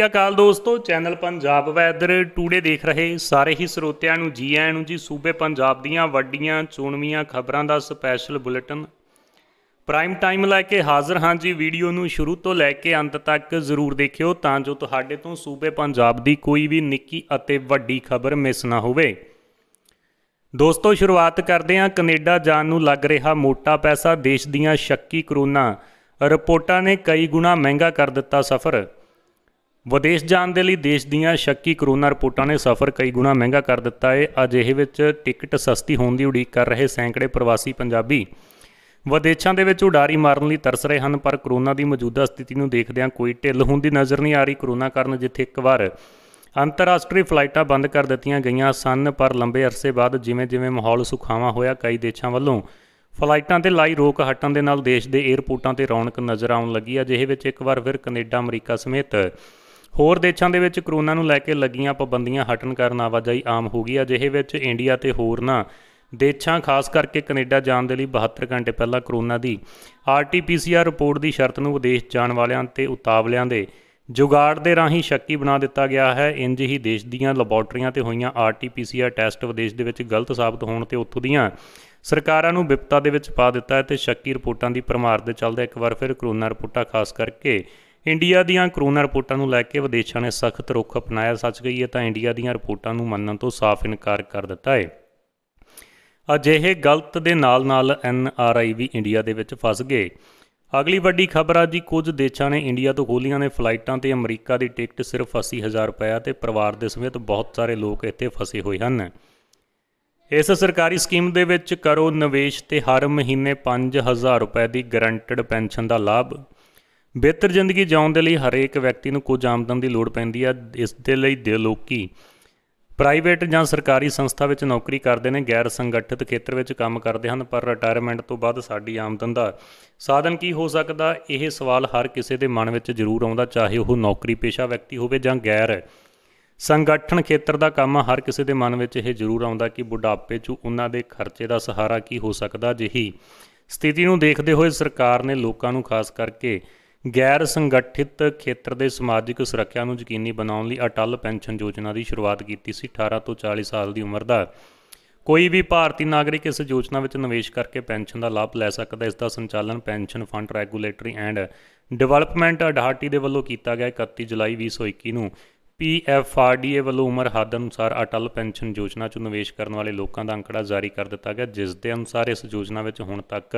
ਸਤਿ ਅਕਾਲ ਦੋਸਤੋ channel Punjab weather today ਦੇਖ ਰਹੇ ਸਾਰੇ ਹੀ ਸਰੋਤਿਆਂ ਨੂੰ ਜੀ ਆਇਆਂ ਨੂੰ ਜੀ ਸੂਬੇ ਪੰਜਾਬ ਦੀਆਂ ਵੱਡੀਆਂ ਚੋਣਵੀਆਂ ਖਬਰਾਂ ਦਾ ਸਪੈਸ਼ਲ ਬੁਲੇਟਿਨ ਪ੍ਰਾਈਮ ਟਾਈਮ ਲੈ ਕੇ ਹਾਜ਼ਰ ਹਾਂ ਜੀ ਵੀਡੀਓ ਨੂੰ ਸ਼ੁਰੂ ਤੋਂ ਲੈ ਕੇ ਅੰਤ ਤੱਕ ਜ਼ਰੂਰ ਦੇਖਿਓ ਤਾਂ ਜੋ ਤੁਹਾਡੇ ਤੋਂ ਸੂਬੇ ਪੰਜਾਬ ਦੀ ਕੋਈ ਵੀ ਨਿੱਕੀ ਅਤੇ ਵੱਡੀ ਖਬਰ ਮਿਸ ਨਾ ਹੋਵੇ ਦੋਸਤੋ ਸ਼ੁਰੂਆਤ ਕਰਦੇ ਹਾਂ ਕੈਨੇਡਾ ਜਾਣ ਨੂੰ ਲੱਗ ਰਿਹਾ ਮੋਟਾ ਪੈਸਾ ਦੇਸ਼ ਦੀਆਂ ਸ਼ੱਕੀ ਕਰੋਨਾ ਰਿਪੋਰਟਾਂ ਨੇ ਕਈ ਗੁਣਾ ਮਹਿੰਗਾ ਕਰ ਦਿੱਤਾ ਸਫ਼ਰ ਵਿਦੇਸ਼ ਜਾਣ ਦੇ ਲਈ ਦੇਸ਼ ਦੀਆਂ ਸ਼ੱਕੀ ਕਰੋਨਾ ਰਿਪੋਰਟਾਂ ਨੇ ਸਫ਼ਰ ਕਈ ਗੁਣਾ ਮਹਿੰਗਾ ਕਰ ਦਿੱਤਾ ਹੈ ਅਜਿਹੇ ਵਿੱਚ ਟਿਕਟ ਸਸਤੀ ਹੋਣ ਦੀ ਉਡੀਕ ਕਰ ਰਹੇ ਸੈਂਕੜੇ ਪ੍ਰਵਾਸੀ ਪੰਜਾਬੀ ਵਿਦੇਸ਼ਾਂ ਦੇ ਵਿੱਚ ਉਡਾਰੀ ਮਾਰਨ ਲਈ ਤਰਸ ਰਹੇ ਹਨ ਪਰ ਕਰੋਨਾ ਦੀ ਮੌਜੂਦਾ ਸਥਿਤੀ ਨੂੰ ਦੇਖਦਿਆਂ ਕੋਈ ਢਿੱਲ ਹੁੰਦੀ ਨਜ਼ਰ ਨਹੀਂ ਆ ਰਹੀ ਕਰੋਨਾ ਕਾਰਨ ਜਿੱਥੇ ਇੱਕ ਵਾਰ ਅੰਤਰਰਾਸ਼ਟਰੀ ਫਲਾਈਟਾਂ ਬੰਦ ਕਰ ਦਿੱਤੀਆਂ ਗਈਆਂ ਸਨ ਪਰ ਲੰਬੇ ਅਰਸੇ ਬਾਅਦ ਜਿਵੇਂ-ਜਿਵੇਂ ਮਾਹੌਲ ਸੁਖਾਵਾ ਹੋਇਆ ਕਈ ਦੇਸ਼ਾਂ ਵੱਲੋਂ ਫਲਾਈਟਾਂ ਤੇ ਲਾਈ ਰੋਕ ਹਟਣ ਦੇ ਨਾਲ ਦੇਸ਼ ਦੇ 에ਅਰਪੋਰਟਾਂ ਤੇ ਰੌਣਕ ਨਜ਼ਰ ਆਉਣ ਲੱਗੀ ਅਜਿਹੇ ਵਿੱਚ ਇੱਕ ਵਾਰ ਫਿਰ ਕੈਨੇਡਾ ਅਮਰੀਕਾ ਸਮੇਤ ਹੋਰ ਦੇਸ਼ਾਂ ਦੇ ਵਿੱਚ ਕਰੋਨਾ ਨੂੰ ਲੈ ਕੇ ਲੱਗੀਆਂ ਪਾਬੰਦੀਆਂ ਹਟਣ ਕਾਰਨ ਆਵਾਜਾਈ ਆਮ ਹੋ ਗਈ ਅਜਿਹੇ ਵਿੱਚ ਇੰਡੀਆ ਤੇ ਹੋਰ ਨਾ ਦੇਸ਼ਾਂ ਖਾਸ ਕਰਕੇ ਕੈਨੇਡਾ ਜਾਣ ਦੇ ਲਈ 72 ਘੰਟੇ ਪਹਿਲਾਂ ਕਰੋਨਾ ਦੀ ਆਰਟੀਪੀਸੀਆਰ ਰਿਪੋਰਟ ਦੀ ਸ਼ਰਤ ਨੂੰ ਵਿਦੇਸ਼ ਜਾਣ ਵਾਲਿਆਂ ਤੇ ਉਤਾਵਲਿਆਂ ਦੇ ਜੁਗਾੜ ਦੇ ਰਾਹੀਂ ਸ਼ੱਕੀ ਬਣਾ ਦਿੱਤਾ ਗਿਆ ਹੈ ਇੰਜ ਹੀ ਦੇਸ਼ ਦੀਆਂ ਲੈਬੋਰਟਰੀਆਂ ਤੇ ਹੋਈਆਂ ਆਰਟੀਪੀਸੀਆਰ ਟੈਸਟ ਵਿਦੇਸ਼ ਦੇ ਵਿੱਚ ਗਲਤ ਸਾਬਤ ਹੋਣ ਤੇ ਉੱਥੋਂ ਦੀਆਂ ਸਰਕਾਰਾਂ ਨੂੰ ਵਿਪਤਾ ਦੇ ਵਿੱਚ ਪਾ ਦਿੱਤਾ ਹੈ ਤੇ ਸ਼ੱਕੀ ਰਿਪੋਰਟਾਂ ਦੀ ਪਰਮਾਰ ਦੇ ਚੱਲਦੇ ਇੱਕ ਵਾਰ ਫਿਰ ਕਰੋਨਾ ਰਿਪੋਰਟਾਂ ਖਾਸ ਕਰਕੇ ਇੰਡੀਆ ਦੀਆਂ ਕਰੋਨਾ ਰਿਪੋਰਟਾਂ ਨੂੰ ਲੈ ਕੇ ਵਿਦੇਸ਼ਾਂ ਨੇ ਸਖਤ ਰੁਖ ਅਪਣਾਇਆ ਸੱਚ ਗਈ ਹੈ ਤਾਂ ਇੰਡੀਆ ਦੀਆਂ ਰਿਪੋਰਟਾਂ ਨੂੰ ਮੰਨਣ ਤੋਂ ਸਾਫ਼ ਇਨਕਾਰ ਕਰ ਦਿੱਤਾ ਹੈ ਅਜਿਹੇ ਗਲਤ ਦੇ ਨਾਲ-ਨਾਲ N R I we India ਦੇ ਵਿੱਚ ਫਸ ਗਏ ਅਗਲੀ ਵੱਡੀ ਖਬਰ ਆ ਜੀ ਕੁਝ ਦੇਸ਼ਾਂ ਨੇ ਇੰਡੀਆ ਤੋਂ ਖੋਲੀਆਂ ਨੇ ਫਲਾਈਟਾਂ ਤੇ ਅਮਰੀਕਾ ਦੀ ਟਿਕਟ ਸਿਰਫ 80000 ਰੁਪਏ ਤੇ ਪਰਿਵਾਰ ਦੇ ਸਮੇਤ ਬਹੁਤ ਸਾਰੇ ਲੋਕ ਇੱਥੇ ਫਸੇ ਹੋਏ ਹਨ ਇਸ ਸਰਕਾਰੀ ਸਕੀਮ ਦੇ ਵਿੱਚ ਕਰੋ ਨਿਵੇਸ਼ ਤੇ ਹਰ ਮਹੀਨੇ 5000 ਰੁਪਏ ਦੀ ਗਰੰਟਡ ਪੈਨਸ਼ਨ ਦਾ ਲਾਭ ਬਿਹਤਰ ਜ਼ਿੰਦਗੀ ਜਿਉਣ ਦੇ ਲਈ ਹਰੇਕ ਵਿਅਕਤੀ ਨੂੰ ਕੁਝ ਆਮਦਨ ਦੀ ਲੋੜ ਪੈਂਦੀ ਆ ਇਸ ਦੇ ਲਈ ਦੇ ਲੋਕੀ ਪ੍ਰਾਈਵੇਟ ਜਾਂ ਸਰਕਾਰੀ ਸੰਸਥਾ ਵਿੱਚ ਨੌਕਰੀ ਕਰਦੇ ਨੇ ਗੈਰ ਸੰਗਠਿਤ ਖੇਤਰ ਵਿੱਚ ਕੰਮ ਕਰਦੇ ਹਨ ਪਰ ਰਿਟਾਇਰਮੈਂਟ ਤੋਂ ਬਾਅਦ ਸਾਡੀ ਆਮਦਨ ਦਾ ਸਾਧਨ ਕੀ ਹੋ ਸਕਦਾ ਇਹ ਸਵਾਲ ਹਰ ਕਿਸੇ ਦੇ ਮਨ ਵਿੱਚ ਜ਼ਰੂਰ ਆਉਂਦਾ ਚਾਹੇ ਉਹ ਨੌਕਰੀ ਪੇਸ਼ਾ ਵਿਅਕਤੀ ਹੋਵੇ ਜਾਂ ਗੈਰ ਸੰਗਠਨ ਖੇਤਰ ਦਾ ਕੰਮ ਹਰ ਕਿਸੇ ਦੇ ਮਨ ਵਿੱਚ ਇਹ ਜ਼ਰੂਰ ਆਉਂਦਾ ਕਿ ਬੁਢਾਪੇ 'ਚ ਉਹਨਾਂ ਦੇ ਖਰਚੇ ਦਾ ਸਹਾਰਾ ਕੀ ਹੋ ਸਕਦਾ ਜਿਹੀ ਸਥਿਤੀ ਨੂੰ ਦੇਖਦੇ ਹੋਏ ਸਰਕਾਰ ਨੇ ਲੋਕਾਂ ਨੂੰ ਖਾਸ ਕਰਕੇ ਗੈਰ ਸੰਗਠਿਤ ਖੇਤਰ ਦੇ ਸਮਾਜਿਕ ਸੁਰੱਖਿਆ ਨੂੰ ਯਕੀਨੀ ਬਣਾਉਣ ਲਈ ਅਟਲ ਪੈਨਸ਼ਨ ਯੋਜਨਾ ਦੀ ਸ਼ੁਰੂਆਤ ਕੀਤੀ ਸੀ 18 ਤੋਂ 40 ਸਾਲ ਦੀ ਉਮਰ ਦਾ ਕੋਈ ਵੀ ਭਾਰਤੀ ਨਾਗਰਿਕ ਇਸ ਯੋਜਨਾ ਵਿੱਚ ਨਿਵੇਸ਼ ਕਰਕੇ ਪੈਨਸ਼ਨ ਦਾ ਲਾਭ ਲੈ ਸਕਦਾ ਇਸ ਦਾ ਸੰਚਾਲਨ pension fund regulatory and development authority ਦੇ ਵੱਲੋਂ ਕੀਤਾ ਗਿਆ 31 ਜੁਲਾਈ 2021 ਨੂੰ ਪੀਐਫਆਰਡੀਏ ਵੱਲੋਂ ਉਮਰ ਹੱਦ ਅਨੁਸਾਰ ਅਟਲ ਪੈਨਸ਼ਨ ਯੋਜਨਾ 'ਚ ਨਿਵੇਸ਼ ਕਰਨ ਵਾਲੇ ਲੋਕਾਂ ਦਾ ਅੰਕੜਾ ਜਾਰੀ ਕਰ ਦਿੱਤਾ ਗਿਆ ਜਿਸ ਦੇ ਅਨੁਸਾਰ ਇਸ ਯੋਜਨਾ ਵਿੱਚ ਹੁਣ ਤੱਕ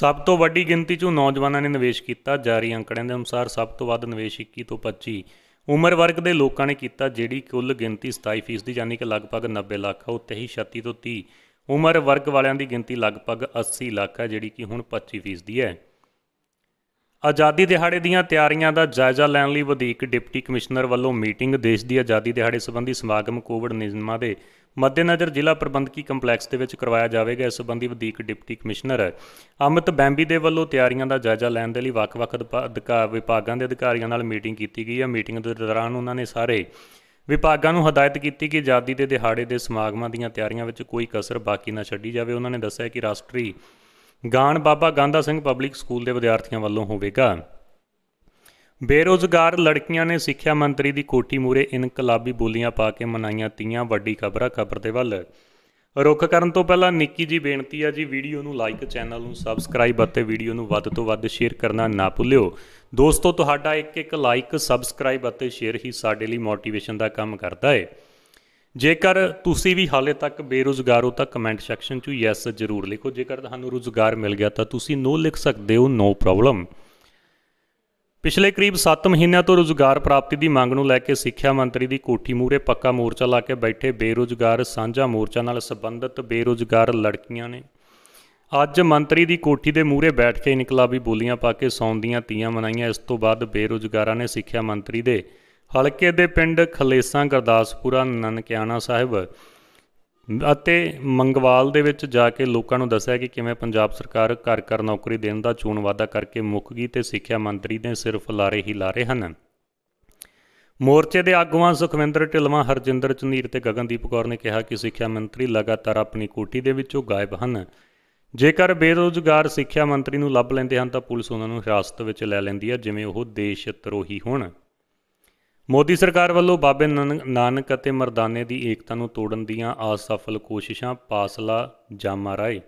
ਸਭ ਤੋਂ ਵੱਡੀ ਗਿਣਤੀ 'ਚ ਨੌਜਵਾਨਾਂ ਨੇ ਨਿਵੇਸ਼ ਕੀਤਾ ਜਾਰੀ ਅੰਕੜਿਆਂ ਦੇ ਅਨੁਸਾਰ ਸਭ ਤੋਂ ਵੱਧ ਨਿਵੇਸ਼ 21 ਤੋਂ 25 ਉਮਰ ਵਰਗ ਦੇ ਲੋਕਾਂ ਨੇ ਕੀਤਾ ਜਿਹੜੀ ਕੁੱਲ ਗਿਣਤੀ 27% ਦੀ ਯਾਨੀ ਕਿ ਲਗਭਗ 90 ਲੱਖ ਹੈ ਉੱਤੇ ਹੀ 36 ਤੋਂ 30 ਉਮਰ ਵਰਗ ਵਾਲਿਆਂ ਦੀ ਗਿਣਤੀ ਲਗਭਗ 80 ਲੱਖ ਹੈ ਜਿਹੜੀ ਕਿ ਹੁਣ 25% ਦੀ ਹੈ ਆਜ਼ਾਦੀ ਦਿਹਾੜੇ ਦੀਆਂ ਤਿਆਰੀਆਂ ਦਾ ਜਾਇਜ਼ਾ ਲੈਣ ਲਈ ਵਧੀਕ ਡਿਪਟੀ ਕਮਿਸ਼ਨਰ ਵੱਲੋਂ ਮੀਟਿੰਗ ਦੇਸ਼ ਦੀ ਆਜ਼ਾਦੀ ਦਿਹਾੜੇ ਸੰਬੰਧੀ ਸਮਾਗਮ ਕੋਵਿਡ ਨਿਯਮਾਂ ਦੇ ਮੱਦੇਨਜ਼ਰ ਜ਼ਿਲ੍ਹਾ ਪ੍ਰਬੰਧਕੀ ਕੰਪਲੈਕਸ ਦੇ ਵਿੱਚ ਕਰਵਾਇਆ ਜਾਵੇਗਾ ਇਸ ਸੰਬੰਧੀ ਵਧੀਕ ਡਿਪਟੀ ਕਮਿਸ਼ਨਰ ਅਮਿਤ ਬੈਂਬੀ ਦੇ ਵੱਲੋਂ ਤਿਆਰੀਆਂ ਦਾ ਜਾਇਜ਼ਾ ਲੈਣ ਦੇ ਲਈ ਵੱਖ-ਵੱਖ ਅਧਿਕਾਰ ਵਿਭਾਗਾਂ ਦੇ ਅਧਿਕਾਰੀਆਂ ਨਾਲ ਮੀਟਿੰਗ ਕੀਤੀ ਗਈ ਹੈ ਮੀਟਿੰਗ ਦੇ ਦੌਰਾਨ ਉਹਨਾਂ ਨੇ ਸਾਰੇ ਵਿਭਾਗਾਂ ਨੂੰ ਹਦਾਇਤ ਕੀਤੀ ਕਿ ਆਜ਼ਾਦੀ ਦੇ ਦਿਹਾੜੇ ਦੇ ਸਮਾਗਮਾਂ ਦੀਆਂ ਤਿਆਰੀਆਂ ਵਿੱਚ ਕੋਈ ਕਸਰ ਬਾਕੀ ਨਾ ਛੱਡੀ ਜਾਵੇ ਉਹਨਾਂ ਨੇ ਦੱਸਿਆ ਕਿ ਰਾਸ਼ਟਰੀ ਗਾਣ ਬਾਬਾ ਗਾਂਧਾ ਸਿੰਘ ਪਬਲਿਕ ਸਕੂਲ ਦੇ ਵਿਦਿਆਰਥੀਆਂ ਵੱਲੋਂ ਹੋਵੇਗਾ ਬੇਰੋਜ਼ਗਾਰ ਲੜਕੀਆਂ ਨੇ ਸਿੱਖਿਆ ਮੰਤਰੀ ਦੀ ਕੋਟੀ ਮੂਰੇ ਇਨਕਲਾਬੀ ਬੋਲੀਆਂ ਪਾ ਕੇ ਮਨਾਈਆਂ ਤੀਆਂ ਵੱਡੀ ਖਬਰਾਂ ਖਬਰ ਦੇ ਵੱਲ ਰੁਖ ਕਰਨ ਤੋਂ ਪਹਿਲਾਂ ਨਿੱਕੀ ਜੀ ਬੇਨਤੀ ਆ ਜੀ ਵੀਡੀਓ ਨੂੰ ਲਾਈਕ ਚੈਨਲ ਨੂੰ ਸਬਸਕ੍ਰਾਈਬ ਅਤੇ ਵੀਡੀਓ ਨੂੰ ਵੱਧ ਤੋਂ ਵੱਧ ਸ਼ੇਅਰ ਕਰਨਾ ਨਾ ਭੁੱਲਿਓ ਦੋਸਤੋ ਤੁਹਾਡਾ ਇੱਕ ਇੱਕ ਲਾਈਕ ਸਬਸਕ੍ਰਾਈਬ ਅਤੇ ਸ਼ੇਅਰ ਹੀ ਸਾਡੇ ਲਈ ਮੋਟੀਵੇਸ਼ਨ ਦਾ ਕੰਮ ਕਰਦਾ ਹੈ ਜੇਕਰ ਤੁਸੀਂ ਵੀ ਹਾਲੇ ਤੱਕ ਬੇਰੋਜ਼ਗਾਰ ਹੋ ਤਾਂ ਕਮੈਂਟ ਸੈਕਸ਼ਨ 'ਚ ਯੈਸ ਜ਼ਰੂਰ ਲਿਖੋ ਜੇਕਰ ਤੁਹਾਨੂੰ ਰੋਜ਼ਗਾਰ ਮਿਲ ਗਿਆ ਤਾਂ ਤੁਸੀਂ ਨੋ ਲਿਖ ਸਕਦੇ ਹੋ ਨੋ ਪ੍ਰੋਬਲਮ ਪਿਛਲੇ ਕਰੀਬ 7 ਮਹੀਨਿਆਂ ਤੋਂ ਰੋਜ਼ਗਾਰ ਪ੍ਰਾਪਤੀ ਦੀ ਮੰਗ ਨੂੰ ਲੈ ਕੇ ਸਿੱਖਿਆ ਮੰਤਰੀ ਦੀ ਕੋਠੀ ਮੂਹਰੇ ਪੱਕਾ ਮੋਰਚਾ ਲਾ ਕੇ ਬੈਠੇ ਬੇਰੋਜ਼ਗਾਰ ਸਾਂਝਾ ਮੋਰਚਾ ਨਾਲ ਸੰਬੰਧਿਤ ਬੇਰੋਜ਼ਗਾਰ ਲੜਕੀਆਂ ਨੇ ਅੱਜ ਮੰਤਰੀ ਦੀ ਕੋਠੀ ਦੇ ਮੂਹਰੇ ਬੈਠ ਕੇ ਇਨਕਲਾਬੀ ਬੋਲੀਆਂ ਪਾ ਕੇ ਸੌਂਦੀਆਂ ਤੀਆਂ ਮਨਾਈਆਂ ਇਸ ਤੋਂ ਬਾਅਦ ਬੇਰੋਜ਼ਗਾਰਾਂ ਨੇ ਸਿੱਖਿਆ ਮੰਤਰੀ ਦੇ ਹਲਕੇ ਦੇ ਪਿੰਡ ਖਲੇਸਾਂ ਗਰਦਾਸਪੁਰਾ ਨਨਕਿਆਣਾ ਸਾਹਿਬ ਅਤੇ ਮੰਗਵਾਲ ਦੇ ਵਿੱਚ ਜਾ ਕੇ ਲੋਕਾਂ ਨੂੰ ਦੱਸਿਆ ਕਿ ਕਿਵੇਂ ਪੰਜਾਬ ਸਰਕਾਰ ਘਰ ਘਰ ਨੌਕਰੀ ਦੇਣ ਦਾ ਚੋਣ ਵਾਅਦਾ ਕਰਕੇ ਮੁੱਕ ਗਈ ਤੇ ਸਿੱਖਿਆ ਮੰਤਰੀ ਨੇ ਸਿਰਫ ਲਾਰੇ ਹੀ ਲਾਰੇ ਹਨ ਮੋਰਚੇ ਦੇ ਆਗੂਆਂ ਸੁਖਵਿੰਦਰ ਢਿਲਵਾਂ ਹਰਜਿੰਦਰ ਚੰਦੀਰ ਤੇ ਗਗਨਦੀਪ ਕੌਰ ਨੇ ਕਿਹਾ ਕਿ ਸਿੱਖਿਆ ਮੰਤਰੀ ਲਗਾਤਾਰ ਆਪਣੀ ਕੋਠੀ ਦੇ ਵਿੱਚੋਂ ਗਾਇਬ ਹਨ ਜੇਕਰ ਬੇਰੋਜ਼ਗਾਰ ਸਿੱਖਿਆ ਮੰਤਰੀ ਨੂੰ ਲੱਭ ਲੈਂਦੇ ਹਨ ਤਾਂ ਪੁਲਿਸ ਉਹਨਾਂ ਨੂੰ ਹਿਰਾਸਤ ਵਿੱਚ ਲੈ ਲੈਂਦੀ ਹੈ ਜਿਵੇਂ ਉਹ ਦੇਸ਼ ਤਰੋਹੀ ਹੋਣ ਮੋਦੀ ਸਰਕਾਰ ਵੱਲੋਂ ਬਾਬੇ ਨਾਨਕ ਅਤੇ ਮਰਦਾਨੇ ਦੀ ਏਕਤਾ ਨੂੰ ਤੋੜਨ ਦੀਆਂ ਅਸਫਲ ਕੋਸ਼ਿਸ਼ਾਂ ਪਾਸਲਾ ਜਾਮਾ ਰਾਏ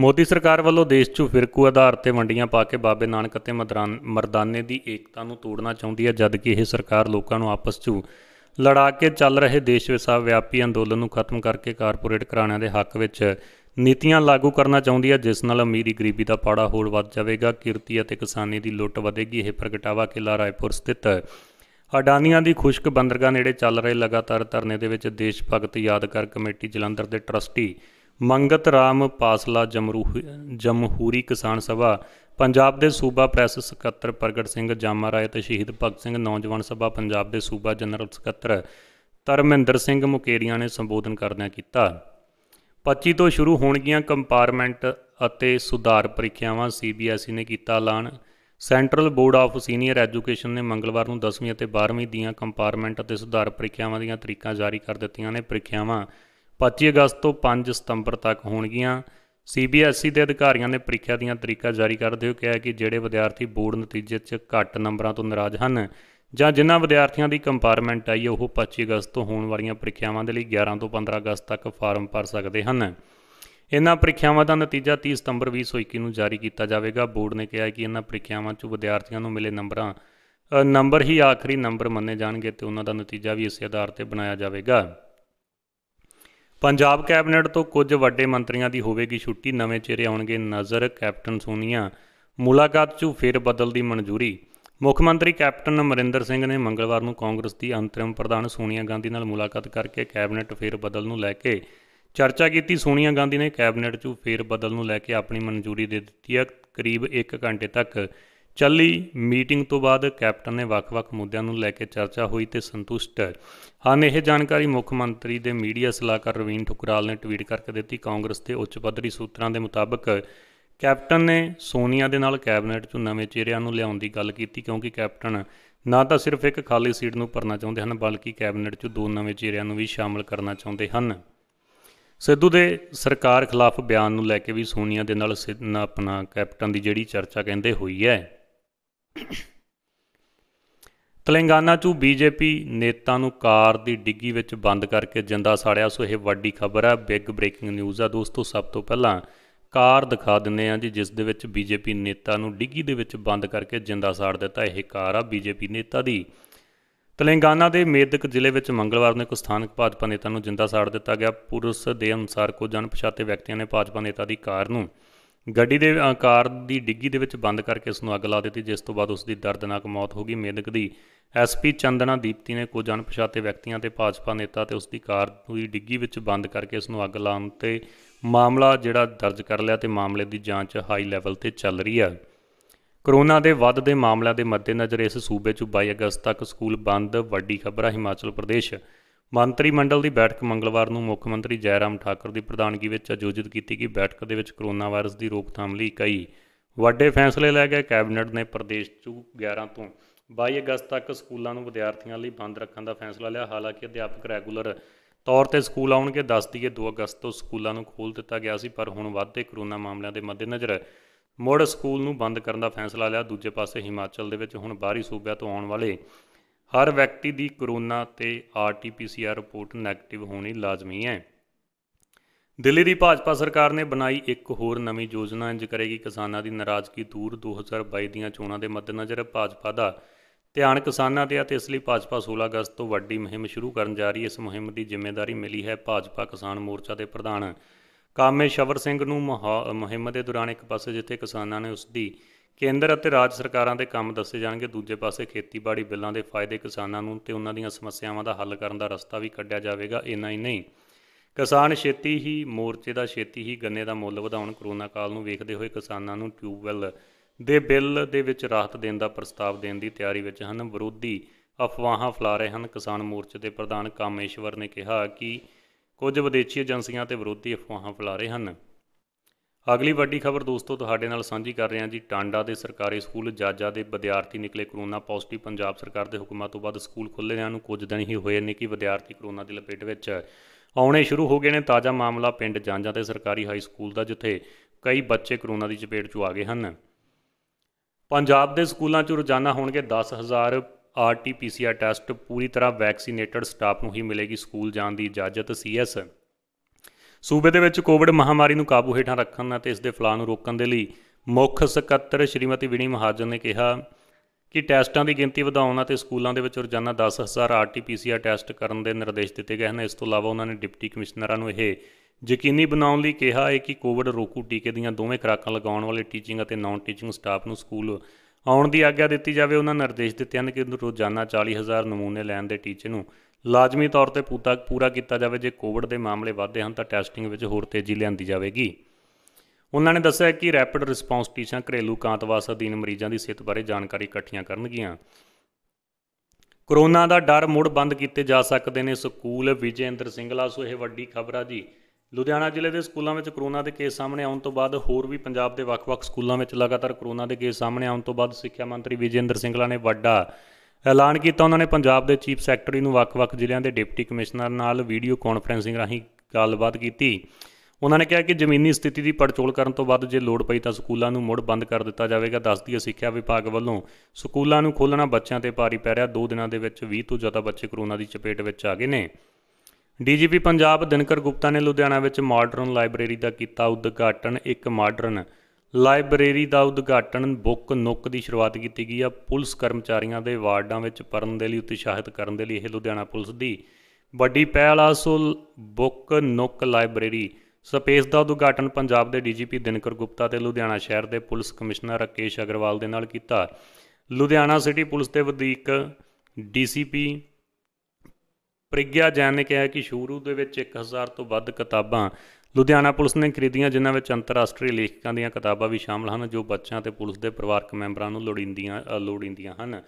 ਮੋਦੀ ਸਰਕਾਰ ਵੱਲੋਂ ਦੇਸ਼ 'ਚ ਫਿਰਕੂ ਆਧਾਰ ਤੇ ਵੰਡੀਆਂ ਪਾ ਕੇ ਬਾਬੇ ਨਾਨਕ ਅਤੇ ਮਰਦਾਨੇ ਦੀ ਏਕਤਾ ਨੂੰ ਤੋੜਨਾ ਚਾਹੁੰਦੀ ਹੈ ਜਦਕਿ ਇਹ ਸਰਕਾਰ ਲੋਕਾਂ ਨੂੰ ਆਪਸ 'ਚ ਲੜਾ ਕੇ ਚੱਲ ਰਹੇ ਦੇਸ਼ ਵਿਸਾਵ ਵਿਆਪੀ ਅੰਦੋਲਨ ਨੂੰ ਖਤਮ ਕਰਕੇ ਕਾਰਪੋਰੇਟ ਘਰਾਣਿਆਂ ਦੇ ਹੱਕ ਵਿੱਚ ਨੀਤੀਆਂ ਲਾਗੂ ਕਰਨਾ ਚਾਹੁੰਦੀ ਹੈ ਜਿਸ ਨਾਲ ਅਮੀਰੀ ਗਰੀਬੀ ਦਾ ਪਾੜਾ ਹੋਰ ਵੱਧ ਜਾਵੇਗਾ ਕਿਰਤੀ ਅਤੇ ਕਿਸਾਨੀ ਦੀ ਲੁੱਟ ਵਧੇਗੀ ਇਹ ਪ੍ਰਗਟਾਵਾ ਕਿਲਾ ਰਾਏਪੁਰ ਸਥਿਤ ਅਡਾਨੀਆਂ ਦੀ ਖੁਸ਼ਕ ਬੰਦਰਗਾਹ ਨੇੜੇ ਚੱਲ ਰਹੇ ਲਗਾਤਾਰ ਧਰਨੇ ਦੇ ਵਿੱਚ ਦੇਸ਼ ਭਗਤ ਯਾਦਗਾਰ ਕਮੇਟੀ ਜਲੰਧਰ ਦੇ ਟਰਸਟੀ ਮੰਗਤ ਰਾਮ ਪਾਸਲਾ ਜਮਰੂ ਜਮਹੂਰੀ ਕਿਸਾਨ ਸਭਾ ਪੰਜਾਬ ਦੇ ਸੂਬਾ ਪ੍ਰੈਸ ਸਕੱਤਰ ਪ੍ਰਗਟ ਸਿੰਘ ਜਾਮਾ ਰਾਏ ਤੇ ਸ਼ਹੀਦ ਭਗਤ ਸਿੰਘ ਨੌਜਵਾਨ ਸਭਾ ਪੰਜਾਬ ਦੇ ਸੂਬਾ ਜਨਰਲ ਸਕੱਤਰ ਤਰਮਿੰਦਰ ਸਿੰਘ ਮੁਕੇਰੀਆਂ ਨੇ ਸੰਬੋਧਨ ਕਰਦਿਆਂ ਕੀਤਾ 25 ਤੋਂ ਸ਼ੁਰੂ ਹੋਣਗੀਆਂ ਕੰਪਾਰਟਮੈਂਟ ਅਤੇ ਸੁਧਾਰ ਪ੍ਰੀਖਿਆਵਾਂ ਸੀਬੀਐਸਈ ਨੇ ਕੀਤਾ ਐਲਾਨ central board of senior education ਨੇ ਮੰਗਲਵਾਰ ਨੂੰ 10ਵੀਂ ਅਤੇ 12ਵੀਂ ਦੀਆਂ ਕੰਪਾਰਟਮੈਂਟ ਅਤੇ ਸੁਧਾਰ ਪ੍ਰੀਖਿਆਵਾਂ ਦੀਆਂ ਤਰੀਕਾਂ ਜਾਰੀ ਕਰ ਦਿੱਤੀਆਂ ਨੇ ਪ੍ਰੀਖਿਆਵਾਂ 25 ਅਗਸਤ ਤੋਂ 5 ਸਤੰਬਰ ਤੱਕ ਹੋਣਗੀਆਂ ਸੀਬੀਐਸਈ ਦੇ ਅਧਿਕਾਰੀਆਂ ਨੇ ਪ੍ਰੀਖਿਆ ਦੀਆਂ ਤਰੀਕਾਂ ਜਾਰੀ ਕਰਦੇ ਹੋਏ ਕਿਹਾ ਕਿ ਜਿਹੜੇ ਵਿਦਿਆਰਥੀ ਬੋਰਡ ਨਤੀਜੇ 'ਚ ਘੱਟ ਨੰਬਰਾਂ ਤੋਂ ਨਾਰਾਜ਼ ਹਨ ਜਾਂ ਜਿਨ੍ਹਾਂ ਵਿਦਿਆਰਥੀਆਂ ਦੀ ਕੰਪਾਰਟਮੈਂਟ ਆਈ ਉਹ 25 ਅਗਸਤ ਤੋਂ ਹੋਣ ਵਾਲੀਆਂ ਪ੍ਰੀਖਿਆਵਾਂ ਦੇ ਲਈ 11 ਤੋਂ 15 ਅਗਸਤ ਤੱਕ ਫਾਰਮ ਭਰ ਸਕਦੇ ਹਨ ਇਹਨਾਂ ਪ੍ਰੀਖਿਆਵਾਂ ਦਾ ਨਤੀਜਾ 30 ਸਤੰਬਰ 2021 ਨੂੰ ਜਾਰੀ ਕੀਤਾ ਜਾਵੇਗਾ ਬੋਰਡ ਨੇ ਕਿਹਾ ਕਿ ਇਹਨਾਂ ਪ੍ਰੀਖਿਆਵਾਂ 'ਚ ਵਿਦਿਆਰਥੀਆਂ ਨੂੰ ਮਿਲੇ ਨੰਬਰਾਂ ਨੰਬਰ ਹੀ ਆਖਰੀ ਨੰਬਰ ਮੰਨੇ ਜਾਣਗੇ ਤੇ ਉਹਨਾਂ ਦਾ ਨਤੀਜਾ ਵੀ ਇਸੇ ਆਧਾਰ ਤੇ ਬਣਾਇਆ ਜਾਵੇਗਾ ਪੰਜਾਬ ਕੈਬਨਿਟ ਤੋਂ ਕੁਝ ਵੱਡੇ ਮੰਤਰੀਆਂ ਦੀ ਹੋਵੇਗੀ ਛੁੱਟੀ ਨਵੇਂ ਚਿਹਰੇ ਆਉਣਗੇ ਨਜ਼ਰ ਕੈਪਟਨ ਸੋਨੀਆ ਮੁਲਾਕਾਤ 'ਚ ਫਿਰ ਬਦਲ ਦੀ ਮਨਜ਼ੂਰੀ ਮੁੱਖ ਮੰਤਰੀ ਕੈਪਟਨ ਅਮਰਿੰਦਰ ਸਿੰਘ ਨੇ ਮੰਗਲਵਾਰ ਨੂੰ ਕਾਂਗਰਸ ਦੀ ਅੰਤਰਿਮ ਪ੍ਰਧਾਨ ਸੋਨੀਆ ਗਾਂਧੀ ਨਾਲ ਮੁਲਾਕਾਤ ਕਰਕੇ ਕੈਬਨਿਟ ਫੇਰ ਬਦਲ ਨੂੰ ਲੈ ਕੇ ਚਰਚਾ ਕੀਤੀ ਸੋਨੀਆ ਗਾਂਧੀ ਨੇ ਕੈਬਨਿਟ 'ਚ ਫੇਰ ਬਦਲ ਨੂੰ ਲੈ ਕੇ ਆਪਣੀ ਮਨਜ਼ੂਰੀ ਦੇ ਦਿੱਤੀ ਹੈ ਕਰੀਬ 1 ਘੰਟੇ ਤੱਕ ਚੱਲੀ ਮੀਟਿੰਗ ਤੋਂ ਬਾਅਦ ਕੈਪਟਨ ਨੇ ਵੱਖ-ਵੱਖ ਮੁੱਦਿਆਂ ਨੂੰ ਲੈ ਕੇ ਚਰਚਾ ਹੋਈ ਤੇ ਸੰਤੁਸ਼ਟ ਹਨ ਇਹ ਜਾਣਕਾਰੀ ਮੁੱਖ ਮੰਤਰੀ ਦੇ ਮੀਡੀਆ ਸਲਾਹਕਾਰ ਰਵੀਨ ਠੁਕਰਾਲ ਨੇ ਟਵੀਟ ਕਰਕੇ ਦਿੱਤੀ ਕਾਂਗਰਸ ਦੇ ਉੱਚ ਪੱਧਰੀ ਸੂਤਰਾਂ ਦੇ ਮੁਤਾਬਕ ਕੈਪਟਨ ਨੇ ਸੋਨੀਆ ਦੇ ਨਾਲ ਕੈਬਨਿਟ 'ਚ ਨਵੇਂ ਚਿਹਰਿਆਂ ਨੂੰ ਲਿਆਉਣ ਦੀ ਗੱਲ ਕੀਤੀ ਕਿਉਂਕਿ ਕੈਪਟਨ ਨਾ ਤਾਂ ਸਿਰਫ ਇੱਕ ਖਾਲੀ ਸੀਟ ਨੂੰ ਭਰਨਾ ਚਾਹੁੰਦੇ ਹਨ ਬਲਕਿ ਕੈਬਨਿਟ 'ਚ ਦੋ ਨਵੇਂ ਚਿਹਰਿਆਂ ਨੂੰ ਵੀ ਸ਼ਾਮਲ ਕਰਨਾ ਚਾਹੁੰਦੇ ਹਨ ਸਿੱਧੂ ਦੇ ਸਰਕਾਰ ਖਿਲਾਫ ਬਿਆਨ ਨੂੰ ਲੈ ਕੇ ਵੀ ਸੋਨੀਆ ਦੇ ਨਾਲ ਆਪਣਾ ਕੈਪਟਨ ਦੀ ਜਿਹੜੀ ਚਰਚਾ ਕਹਿੰਦੇ ਹੋਈ ਹੈ ਤਲੰਗਾਨਾ 'ਚ ਬੀਜੇਪੀ ਨੇਤਾ ਨੂੰ ਕਾਰ ਦੀ ਡਿੱਗੀ ਵਿੱਚ ਬੰਦ ਕਰਕੇ ਜਿੰਦਾ ਸਾੜਿਆ ਸੋ ਇਹ ਵੱਡੀ ਖਬਰ ਹੈ ਬਿਗ ਬ੍ਰੇਕਿੰਗ ਨਿਊਜ਼ ਆ ਦੋਸਤੋ ਸਭ ਤੋਂ ਪਹਿਲਾਂ ਕਾਰ ਦਿਖਾ ਦਿੰਨੇ ਆ ਜੀ ਜਿਸ ਦੇ ਵਿੱਚ ਬੀਜੇਪੀ ਨੇਤਾ ਨੂੰ ਡਿੱਗੀ ਦੇ ਵਿੱਚ ਬੰਦ ਕਰਕੇ ਜਿੰਦਾ ਸਾੜ ਦਿੱਤਾ ਇਹ ਕਾਰ ਆ ਬੀਜੇਪੀ ਨੇਤਾ ਦੀ ਤੇਲੰਗਾਨਾ ਦੇ ਮੇਦਕ ਜ਼ਿਲ੍ਹੇ ਵਿੱਚ ਮੰਗਲਵਾਰ ਨੂੰ ਇੱਕ ਸਥਾਨਕ ਭਾਜਪਾ ਨੇਤਾ ਨੂੰ ਜਿੰਦਾ ਸਾੜ ਦਿੱਤਾ ਗਿਆ ਪੁਰਸ ਦੇ ਅਨੁਸਾਰ ਕੁਝ ਪਛਾਤੇ ਵਿਅਕਤੀਆਂ ਨੇ ਭਾਜਪਾ ਨੇਤਾ ਦੀ ਕਾਰ ਨੂੰ ਗੱਡੀ ਦੇ ਕਾਰ ਦੀ ਡਿੱਗੀ ਦੇ ਵਿੱਚ ਬੰਦ ਕਰਕੇ ਉਸ ਨੂੰ ਅੱਗ ਲਾ ਦਿੱਤੀ ਜਿਸ ਤੋਂ ਬਾਅਦ ਉਸ ਦੀ ਦਰਦਨਾਕ ਮੌਤ ਹੋ ਗਈ ਮੇਦਕ ਦੀ ਐਸਪੀ ਚੰਦਨਾ ਦੀਪਤੀ ਨੇ ਕੁਝ ਅਣਪਛਾਤੇ ਵਿਅਕਤੀਆਂ ਤੇ ਭਾਜਪਾ ਨੇਤਾ ਤੇ ਉਸ ਦੀ ਕਾਰ ਦੀ ਡਿੱਗੀ ਵਿੱਚ ਬੰਦ ਕਰਕੇ ਉਸ ਨੂੰ ਅੱਗ ਲਾਉਣ ਤੇ ਮਾਮਲਾ ਜਿਹੜਾ ਦਰਜ ਕਰ ਲਿਆ ਤੇ ਮਾਮਲੇ ਦੀ ਜਾਂਚ ਹਾਈ ਲੈਵਲ ਤੇ ਚੱਲ ਰਹੀ ਹੈ ਕਰੋਨਾ ਦੇ ਵੱਧਦੇ ਮਾਮਲਿਆਂ ਦੇ ਮੱਦੇਨਜ਼ਰ ਇਸ ਸੂਬੇ 'ਚ 22 ਅਗਸਤ ਤੱਕ ਸਕੂਲ ਬੰਦ ਵੱਡੀ ਖਬਰ ਹੈ ਹਿਮਾਚਲ ਪ੍ਰਦੇਸ਼ ਮੰਤਰੀ ਮੰਡਲ ਦੀ ਬੈਠਕ ਮੰਗਲਵਾਰ ਨੂੰ ਮੁੱਖ ਮੰਤਰੀ ਜੈਰਾਮ ਠਾਕੁਰ ਦੀ ਪ੍ਰਧਾਨਗੀ ਵਿੱਚ ਆਯੋਜਿਤ ਕੀਤੀ ਗਈ ਬੈਠਕ ਦੇ ਵਿੱਚ ਕਰੋਨਾ ਵਾਇਰਸ ਦੀ ਰੋਕਥਾਮ ਲਈ ਕਈ ਵੱਡੇ ਫੈਸਲੇ ਲਏ ਗਏ ਕੈਬਨਿਟ ਨੇ ਪ੍ਰਦੇਸ਼ 'ਚ 11 ਤੋਂ 22 ਅਗਸਤ ਤੱਕ ਸਕੂਲਾਂ ਨੂੰ ਵਿਦਿਆਰਥੀਆਂ ਲਈ ਬੰਦ ਰੱਖਣ ਦਾ ਫੈਸਲਾ ਲਿਆ ਹਾਲਾਂਕਿ ਅਧਿਆਪਕ ਰੈਗੂਲਰ ਤੌਰ ਤੇ ਸਕੂਲ ਆਉਣਗੇ ਦੱਸ ਦਈਏ 2 ਅਗਸਤ ਤੋਂ ਸਕੂਲਾਂ ਨੂੰ ਖੋਲ੍ਹ ਦਿੱਤਾ ਗਿਆ ਸੀ ਪਰ ਹੁਣ ਵੱਧਦੇ ਕਰੋਨਾ ਮਾਮਲਿਆਂ ਦੇ ਮੱਦੇਨਜ਼ਰ ਮੁੜ ਸਕੂਲ ਨੂੰ ਬੰਦ ਕਰਨ ਦਾ ਫੈਸਲਾ ਲਿਆ ਦੂਜੇ ਪਾਸੇ ਹਿਮਾਚਲ ਦੇ ਵਿੱਚ ਹੁਣ ਬਾਹਰੀ ਸੂਬਿਆਂ ਤੋਂ ਆਉਣ ਵਾਲੇ ਹਰ ਵਿਅਕਤੀ ਦੀ ਕਰੋਨਾ ਤੇ ਆਰਟੀਪੀਸੀਆਰ ਰਿਪੋਰਟ ਨੈਗੇਟਿਵ ਹੋਣੀ ਲਾਜ਼ਮੀ ਹੈ ਦਿੱਲੀ ਦੀ ਭਾਜਪਾ ਸਰਕਾਰ ਨੇ ਬਣਾਈ ਇੱਕ ਹੋਰ ਨਵੀਂ ਯੋਜਨਾ ਇੰਜ ਕਰੇਗੀ ਕਿਸਾਨਾਂ ਦੀ ਨਾਰਾਜ਼ਗੀ ਦੂਰ 2022 ਦੀਆਂ ਚੋਣਾਂ ਦੇ ਮੱਦੇਨਜ਼ਰ ਭਾਜਪਾ ਦਾ ਧਿਆਨ ਕਿਸਾਨਾਂ ਤੇ ਆ ਤੇ ਇਸ ਲਈ ਭਾਜਪਾ 16 ਅਗਸਤ ਤੋਂ ਵੱਡੀ ਮੁਹਿੰਮ ਸ਼ੁਰੂ ਕਰਨ ਜਾ ਰਹੀ ਹੈ ਇਸ ਮੁਹਿੰਮ ਦੀ ਜ਼ਿੰਮੇਵਾਰੀ ਮਿਲੀ ਹੈ ਭਾਜਪਾ ਕਿਸਾਨ ਮੋਰਚਾ ਦੇ ਪ੍ਰਧਾਨ ਕਾਮੇ ਸ਼ਵਰ ਸਿੰਘ ਨੂੰ ਮੁਹਿੰਮ ਦੇ ਦੌਰਾਨ ਇੱਕ ਪਾਸੇ ਜਿੱਥੇ ਕਿਸਾਨਾਂ ਨੇ ਉਸ ਦੀ ਕੇਂਦਰ ਅਤੇ ਰਾਜ ਸਰਕਾਰਾਂ ਦੇ ਕੰਮ ਦੱਸੇ ਜਾਣਗੇ ਦੂਜੇ ਪਾਸੇ ਖੇਤੀਬਾੜੀ ਬਿੱਲਾਂ ਦੇ ਫਾਇਦੇ ਕਿਸਾਨਾਂ ਨੂੰ ਤੇ ਉਹਨਾਂ ਦੀਆਂ ਸਮੱਸਿਆਵਾਂ ਦਾ ਹੱਲ ਕਰਨ ਦਾ ਰਸਤਾ ਵੀ ਕੱਢਿਆ ਜਾਵੇਗਾ ਇੰਨਾ ਹੀ ਨਹੀਂ ਕਿਸਾਨ ਛੇਤੀ ਹੀ ਮੋਰਚੇ ਦਾ ਛੇਤੀ ਹੀ ਗੰਨੇ ਦਾ ਮੁੱਲ ਵਧਾਉਣ ਕਰੋਨਾ ਕਾਲ ਨੂੰ ਵੇਖਦੇ ਹੋਏ ਕਿਸਾਨਾਂ ਨੂੰ ਟਿਊਬਵੈਲ ਦੇ ਬਿੱਲ ਦੇ ਵਿੱਚ ਰਾਹਤ ਦੇਣ ਦਾ ਪ੍ਰਸਤਾਵ ਦੇਣ ਦੀ ਤਿਆਰੀ ਵਿੱਚ ਹਨ ਵਿਰੋਧੀ ਅਫਵਾਹਾਂ ਫਲਾ ਰਹੇ ਹਨ ਕਿਸਾਨ ਮੋਰਚੇ ਦੇ ਪ੍ਰਧਾਨ ਕਾਮੇਸ਼ਵਰ ਨੇ ਕਿਹਾ ਕਿ ਕੁਝ ਵਿਦੇਸ਼ੀ ਏਜੰਸੀਆਂ ਤੇ ਵਿਰੋਧੀ ਅਫਵਾਹਾਂ ਫਲਾ ਰਹੇ ਹਨ ਅਗਲੀ ਵੱਡੀ ਖਬਰ ਦੋਸਤੋ ਤੁਹਾਡੇ ਨਾਲ ਸਾਂਝੀ ਕਰ ਰਹੇ ਹਾਂ ਜੀ ਟਾਂਡਾ ਦੇ ਸਰਕਾਰੀ ਸਕੂਲ ਜਾਜਾ ਦੇ ਵਿਦਿਆਰਥੀ ਨਿਕਲੇ ਕਰੋਨਾ ਪੋਜ਼ਿਟਿਵ ਪੰਜਾਬ ਸਰਕਾਰ ਦੇ ਹੁਕਮਾਂ ਤੋਂ ਬਾਅਦ ਸਕੂਲ ਖੁੱਲ੍ਹੇ ਨੇ ਨੂੰ ਕੁਝ ਦਿਨ ਹੀ ਹੋਏ ਨੇ ਕਿ ਵਿਦਿਆਰਥੀ ਕਰੋਨਾ ਦੀ ਲਪੇਟ ਵਿੱਚ ਆਉਣੇ ਸ਼ੁਰੂ ਹੋ ਗਏ ਨੇ ਤਾਜ਼ਾ ਮਾਮਲਾ ਪਿੰਡ ਜਾਂਜਾ ਦੇ ਸਰਕਾਰੀ ਹਾਈ ਸਕੂਲ ਦਾ ਜਿੱਥੇ ਕਈ ਬੱਚੇ ਕਰੋਨਾ ਦੀ ਚਪੇਟ 'ਚ ਆ ਗਏ ਹਨ ਪੰਜਾਬ ਦੇ ਸਕੂਲਾਂ 'ਚ ਰੋਜ਼ਾਨਾ ਹੋਣਗੇ 10000 ਆਰਟੀਪੀਸੀਆਰ ਟੈਸਟ ਪੂਰੀ ਤਰ੍ਹਾਂ ਵੈਕਸੀਨੇਟਡ ਸਟਾਫ ਨੂੰ ਹੀ ਮਿਲੇਗੀ ਸਕੂਲ ਜਾਣ ਦੀ ਇਜਾਜ਼ਤ ਸੀਐਸ ਸੂਬੇ ਦੇ ਵਿੱਚ ਕੋਵਿਡ ਮਹਾਮਾਰੀ ਨੂੰ ਕਾਬੂ ਹੇਠਾਂ ਰੱਖਣ ਅਤੇ ਇਸ ਦੇ ਫਲਾਅ ਨੂੰ ਰੋਕਣ ਦੇ ਲਈ ਮੁੱਖ ਸਕੱਤਰ ਸ਼੍ਰੀਮਤੀ ਵਿਣੀ ਮਹਾਜਨ ਨੇ ਕਿਹਾ ਕਿ ਟੈਸਟਾਂ ਦੀ ਗਿਣਤੀ ਵਧਾਉਣ ਅਤੇ ਸਕੂਲਾਂ ਦੇ ਵਿੱਚ ਰੋਜ਼ਾਨਾ 10000 ਆਰਟੀਪੀਸੀਆਰ ਟੈਸਟ ਕਰਨ ਦੇ ਨਿਰਦੇਸ਼ ਦਿੱਤੇ ਗਏ ਹਨ ਇਸ ਤੋਂ ਇਲਾਵਾ ਉਹਨਾਂ ਨੇ ਡਿਪਟੀ ਕਮਿਸ਼ਨਰਾਂ ਨੂੰ ਇਹ ਯਕੀਨੀ ਬਣਾਉਣ ਲਈ ਕਿਹਾ ਹੈ ਕਿ ਕੋਵਿਡ ਰੋਕੂ ਟੀਕੇ ਦੀਆਂ ਦੋਵੇਂ ਖਰਾਕਾਂ ਲਗਾਉਣ ਵਾਲੇ ਟੀਚਿੰਗ ਅਤੇ ਨਾਨ ਟੀਚਿੰਗ ਸਟਾਫ ਨੂੰ ਸਕੂਲ ਆਉਣ ਦੀ ਆਗਿਆ ਦਿੱਤੀ ਜਾਵੇ ਉਹਨਾਂ ਨਿਰਦੇਸ਼ ਦਿੱਤੇ ਹਨ ਕਿ ਰੋਜ਼ਾਨਾ 40000 ਨਮੂਨੇ ਲੈਣ ਦੇ ਟੀਚੇ ਨੂੰ ਲਾਜ਼ਮੀ ਤੌਰ ਤੇ ਪੂਤਾ ਪੂਰਾ ਕੀਤਾ ਜਾਵੇ ਜੇ ਕੋਵਿਡ ਦੇ ਮਾਮਲੇ ਵਧਦੇ ਹਨ ਤਾਂ ਟੈਸਟਿੰਗ ਵਿੱਚ ਹੋਰ ਤੇਜ਼ੀ ਲਿਆਂਦੀ ਜਾਵੇਗੀ ਉਹਨਾਂ ਨੇ ਦੱਸਿਆ ਕਿ ਰੈਪਿਡ ਰਿਸਪੌਂਸ ਟੀਚਾਂ ਘਰੇਲੂ ਕਾਂਤਵਾਸ ਅਧੀਨ ਮਰੀਜ਼ਾਂ ਦੀ ਸਿਹਤ ਬਾਰੇ ਜਾਣਕਾਰੀ ਇਕੱਠੀਆਂ ਕਰਨਗੀਆਂ ਕਰੋਨਾ ਦਾ ਡਰ ਮੁੜ ਬੰਦ ਕੀਤੇ ਜਾ ਸਕਦੇ ਨੇ ਸਕੂਲ ਵਿਜੇਂਦਰ ਸਿੰਘਲਾ ਸੋ ਇਹ ਵੱਡੀ ਖਬਰ ਆ ਜੀ ਲੁਧਿਆਣਾ ਜ਼ਿਲ੍ਹੇ ਦੇ ਸਕੂਲਾਂ ਵਿੱਚ ਕਰੋਨਾ ਦੇ ਕੇਸ ਸਾਹਮਣੇ ਆਉਣ ਤੋਂ ਬਾਅਦ ਹੋਰ ਵੀ ਪੰਜਾਬ ਦੇ ਵੱਖ-ਵੱਖ ਸਕੂਲਾਂ ਵਿੱਚ ਲਗਾਤਾਰ ਕਰੋਨਾ ਦੇ ਕੇਸ ਸਾਹਮਣੇ ਆਉਣ ਤੋਂ ਬਾਅਦ ਸਿੱਖਿਆ ਮੰਤਰੀ ਵਿਜੇਂਦਰ ਸਿੰਗਲਾ ਨੇ ਵੱਡਾ ਐਲਾਨ ਕੀਤਾ ਉਹਨਾਂ ਨੇ ਪੰਜਾਬ ਦੇ ਚੀਫ ਸੈਕਟਰੀ ਨੂੰ ਵੱਖ-ਵੱਖ ਜ਼ਿਲ੍ਹਿਆਂ ਦੇ ਡਿਪਟੀ ਕਮਿਸ਼ਨਰ ਨਾਲ ਵੀਡੀਓ ਕਾਨਫਰੈਂਸਿੰਗ ਰਾਹੀਂ ਗੱਲਬਾਤ ਕੀਤੀ ਉਹਨਾਂ ਨੇ ਕਿਹਾ ਕਿ ਜ਼ਮੀਨੀ ਸਥਿਤੀ ਦੀ ਪੜਚੋਲ ਕਰਨ ਤੋਂ ਬਾਅਦ ਜੇ ਲੋੜ ਪਈ ਤਾਂ ਸਕੂਲਾਂ ਨੂੰ ਮੁੜ ਬੰਦ ਕਰ ਦਿੱਤਾ ਜਾਵੇਗਾ ਦੱਸਦੀ ਹੈ ਸਿੱਖਿਆ ਵਿਭਾਗ ਵੱਲੋਂ ਸਕੂਲਾਂ ਨੂੰ ਖੋਲਣਾ ਬੱਚਿਆਂ ਤੇ ਭਾਰੀ ਪੈ ਰਿਹਾ 2 ਦਿਨਾਂ ਦੇ ਵਿੱਚ 20 ਤੋਂ ਜ਼ਿਆਦਾ ਬੱਚੇ ਕਰੋਨਾ ਦੀ ਚਪੇਟ ਵਿੱਚ ਆ ਗਏ ਨੇ ਡੀਜੀਪੀ ਪੰਜਾਬ ਦਿਨਕਰ ਗੁਪਤਾ ਨੇ ਲੁਧਿਆਣਾ ਵਿੱਚ ਮਾਡਰਨ ਲਾਇਬ੍ਰੇਰੀ ਦਾ ਕੀਤਾ ਉਦਘਾਟਨ ਇੱਕ ਮਾਡਰਨ ਲਾਇਬ੍ਰੇਰੀ ਦਾ ਉਦਘਾਟਨ ਬੁੱਕ ਨੁੱਕ ਦੀ ਸ਼ੁਰੂਆਤ ਕੀਤੀ ਗਈ ਆ ਪੁਲਿਸ ਕਰਮਚਾਰੀਆਂ ਦੇ ਵਾਰਡਾਂ ਵਿੱਚ ਪੜਨ ਦੇ ਲਈ ਉਤਸ਼ਾਹਿਤ ਕਰਨ ਦੇ ਲਈ ਇਹ ਲੁਧਿਆਣਾ ਪੁਲਿਸ ਦੀ ਵੱਡੀ ਪਹਿਲ ਆ so book nook library space ਦਾ ਉਦਘਾਟਨ ਪੰਜਾਬ ਦੇ ਡੀਜੀਪੀ ਦਿਨਕਰ ਗੁਪਤਾ ਤੇ ਲੁਧਿਆਣਾ ਸ਼ਹਿਰ ਦੇ ਪੁਲਿਸ ਕਮਿਸ਼ਨਰ ਰਕੇਸ਼ ਅਗਰਵਾਲ ਦੇ ਨਾਲ ਕੀਤਾ ਲੁਧਿਆਣਾ ਸਿਟੀ ਪੁਲਿਸ ਦੇ ਵਧੀਕ ਡੀਸੀਪੀ ਪ੍ਰਗਿਆ ਜੈਨ ਨੇ ਕਿਹਾ ਕਿ ਸ਼ੁਰੂ ਦੇ ਵਿੱਚ 1000 ਤੋਂ ਵੱਧ ਕਿਤਾਬਾਂ ਲੁਧਿਆਣਾ ਪੁਲਿਸ ਨੇ ਖਰੀਦੀਆਂ ਜਿਨ੍ਹਾਂ ਵਿੱਚ ਅੰਤਰਰਾਸ਼ਟਰੀ ਲੇਖਕਾਂ ਦੀਆਂ ਕਿਤਾਬਾਂ ਵੀ ਸ਼ਾਮਲ ਹਨ ਜੋ ਬੱਚਿਆਂ ਤੇ ਪੁਲਿਸ ਦੇ ਪਰਿਵਾਰਕ ਮੈਂਬਰਾਂ ਨੂੰ ਲੋੜੀਂਦੀਆਂ ਲੋੜੀਂਦੀਆਂ ਹਨ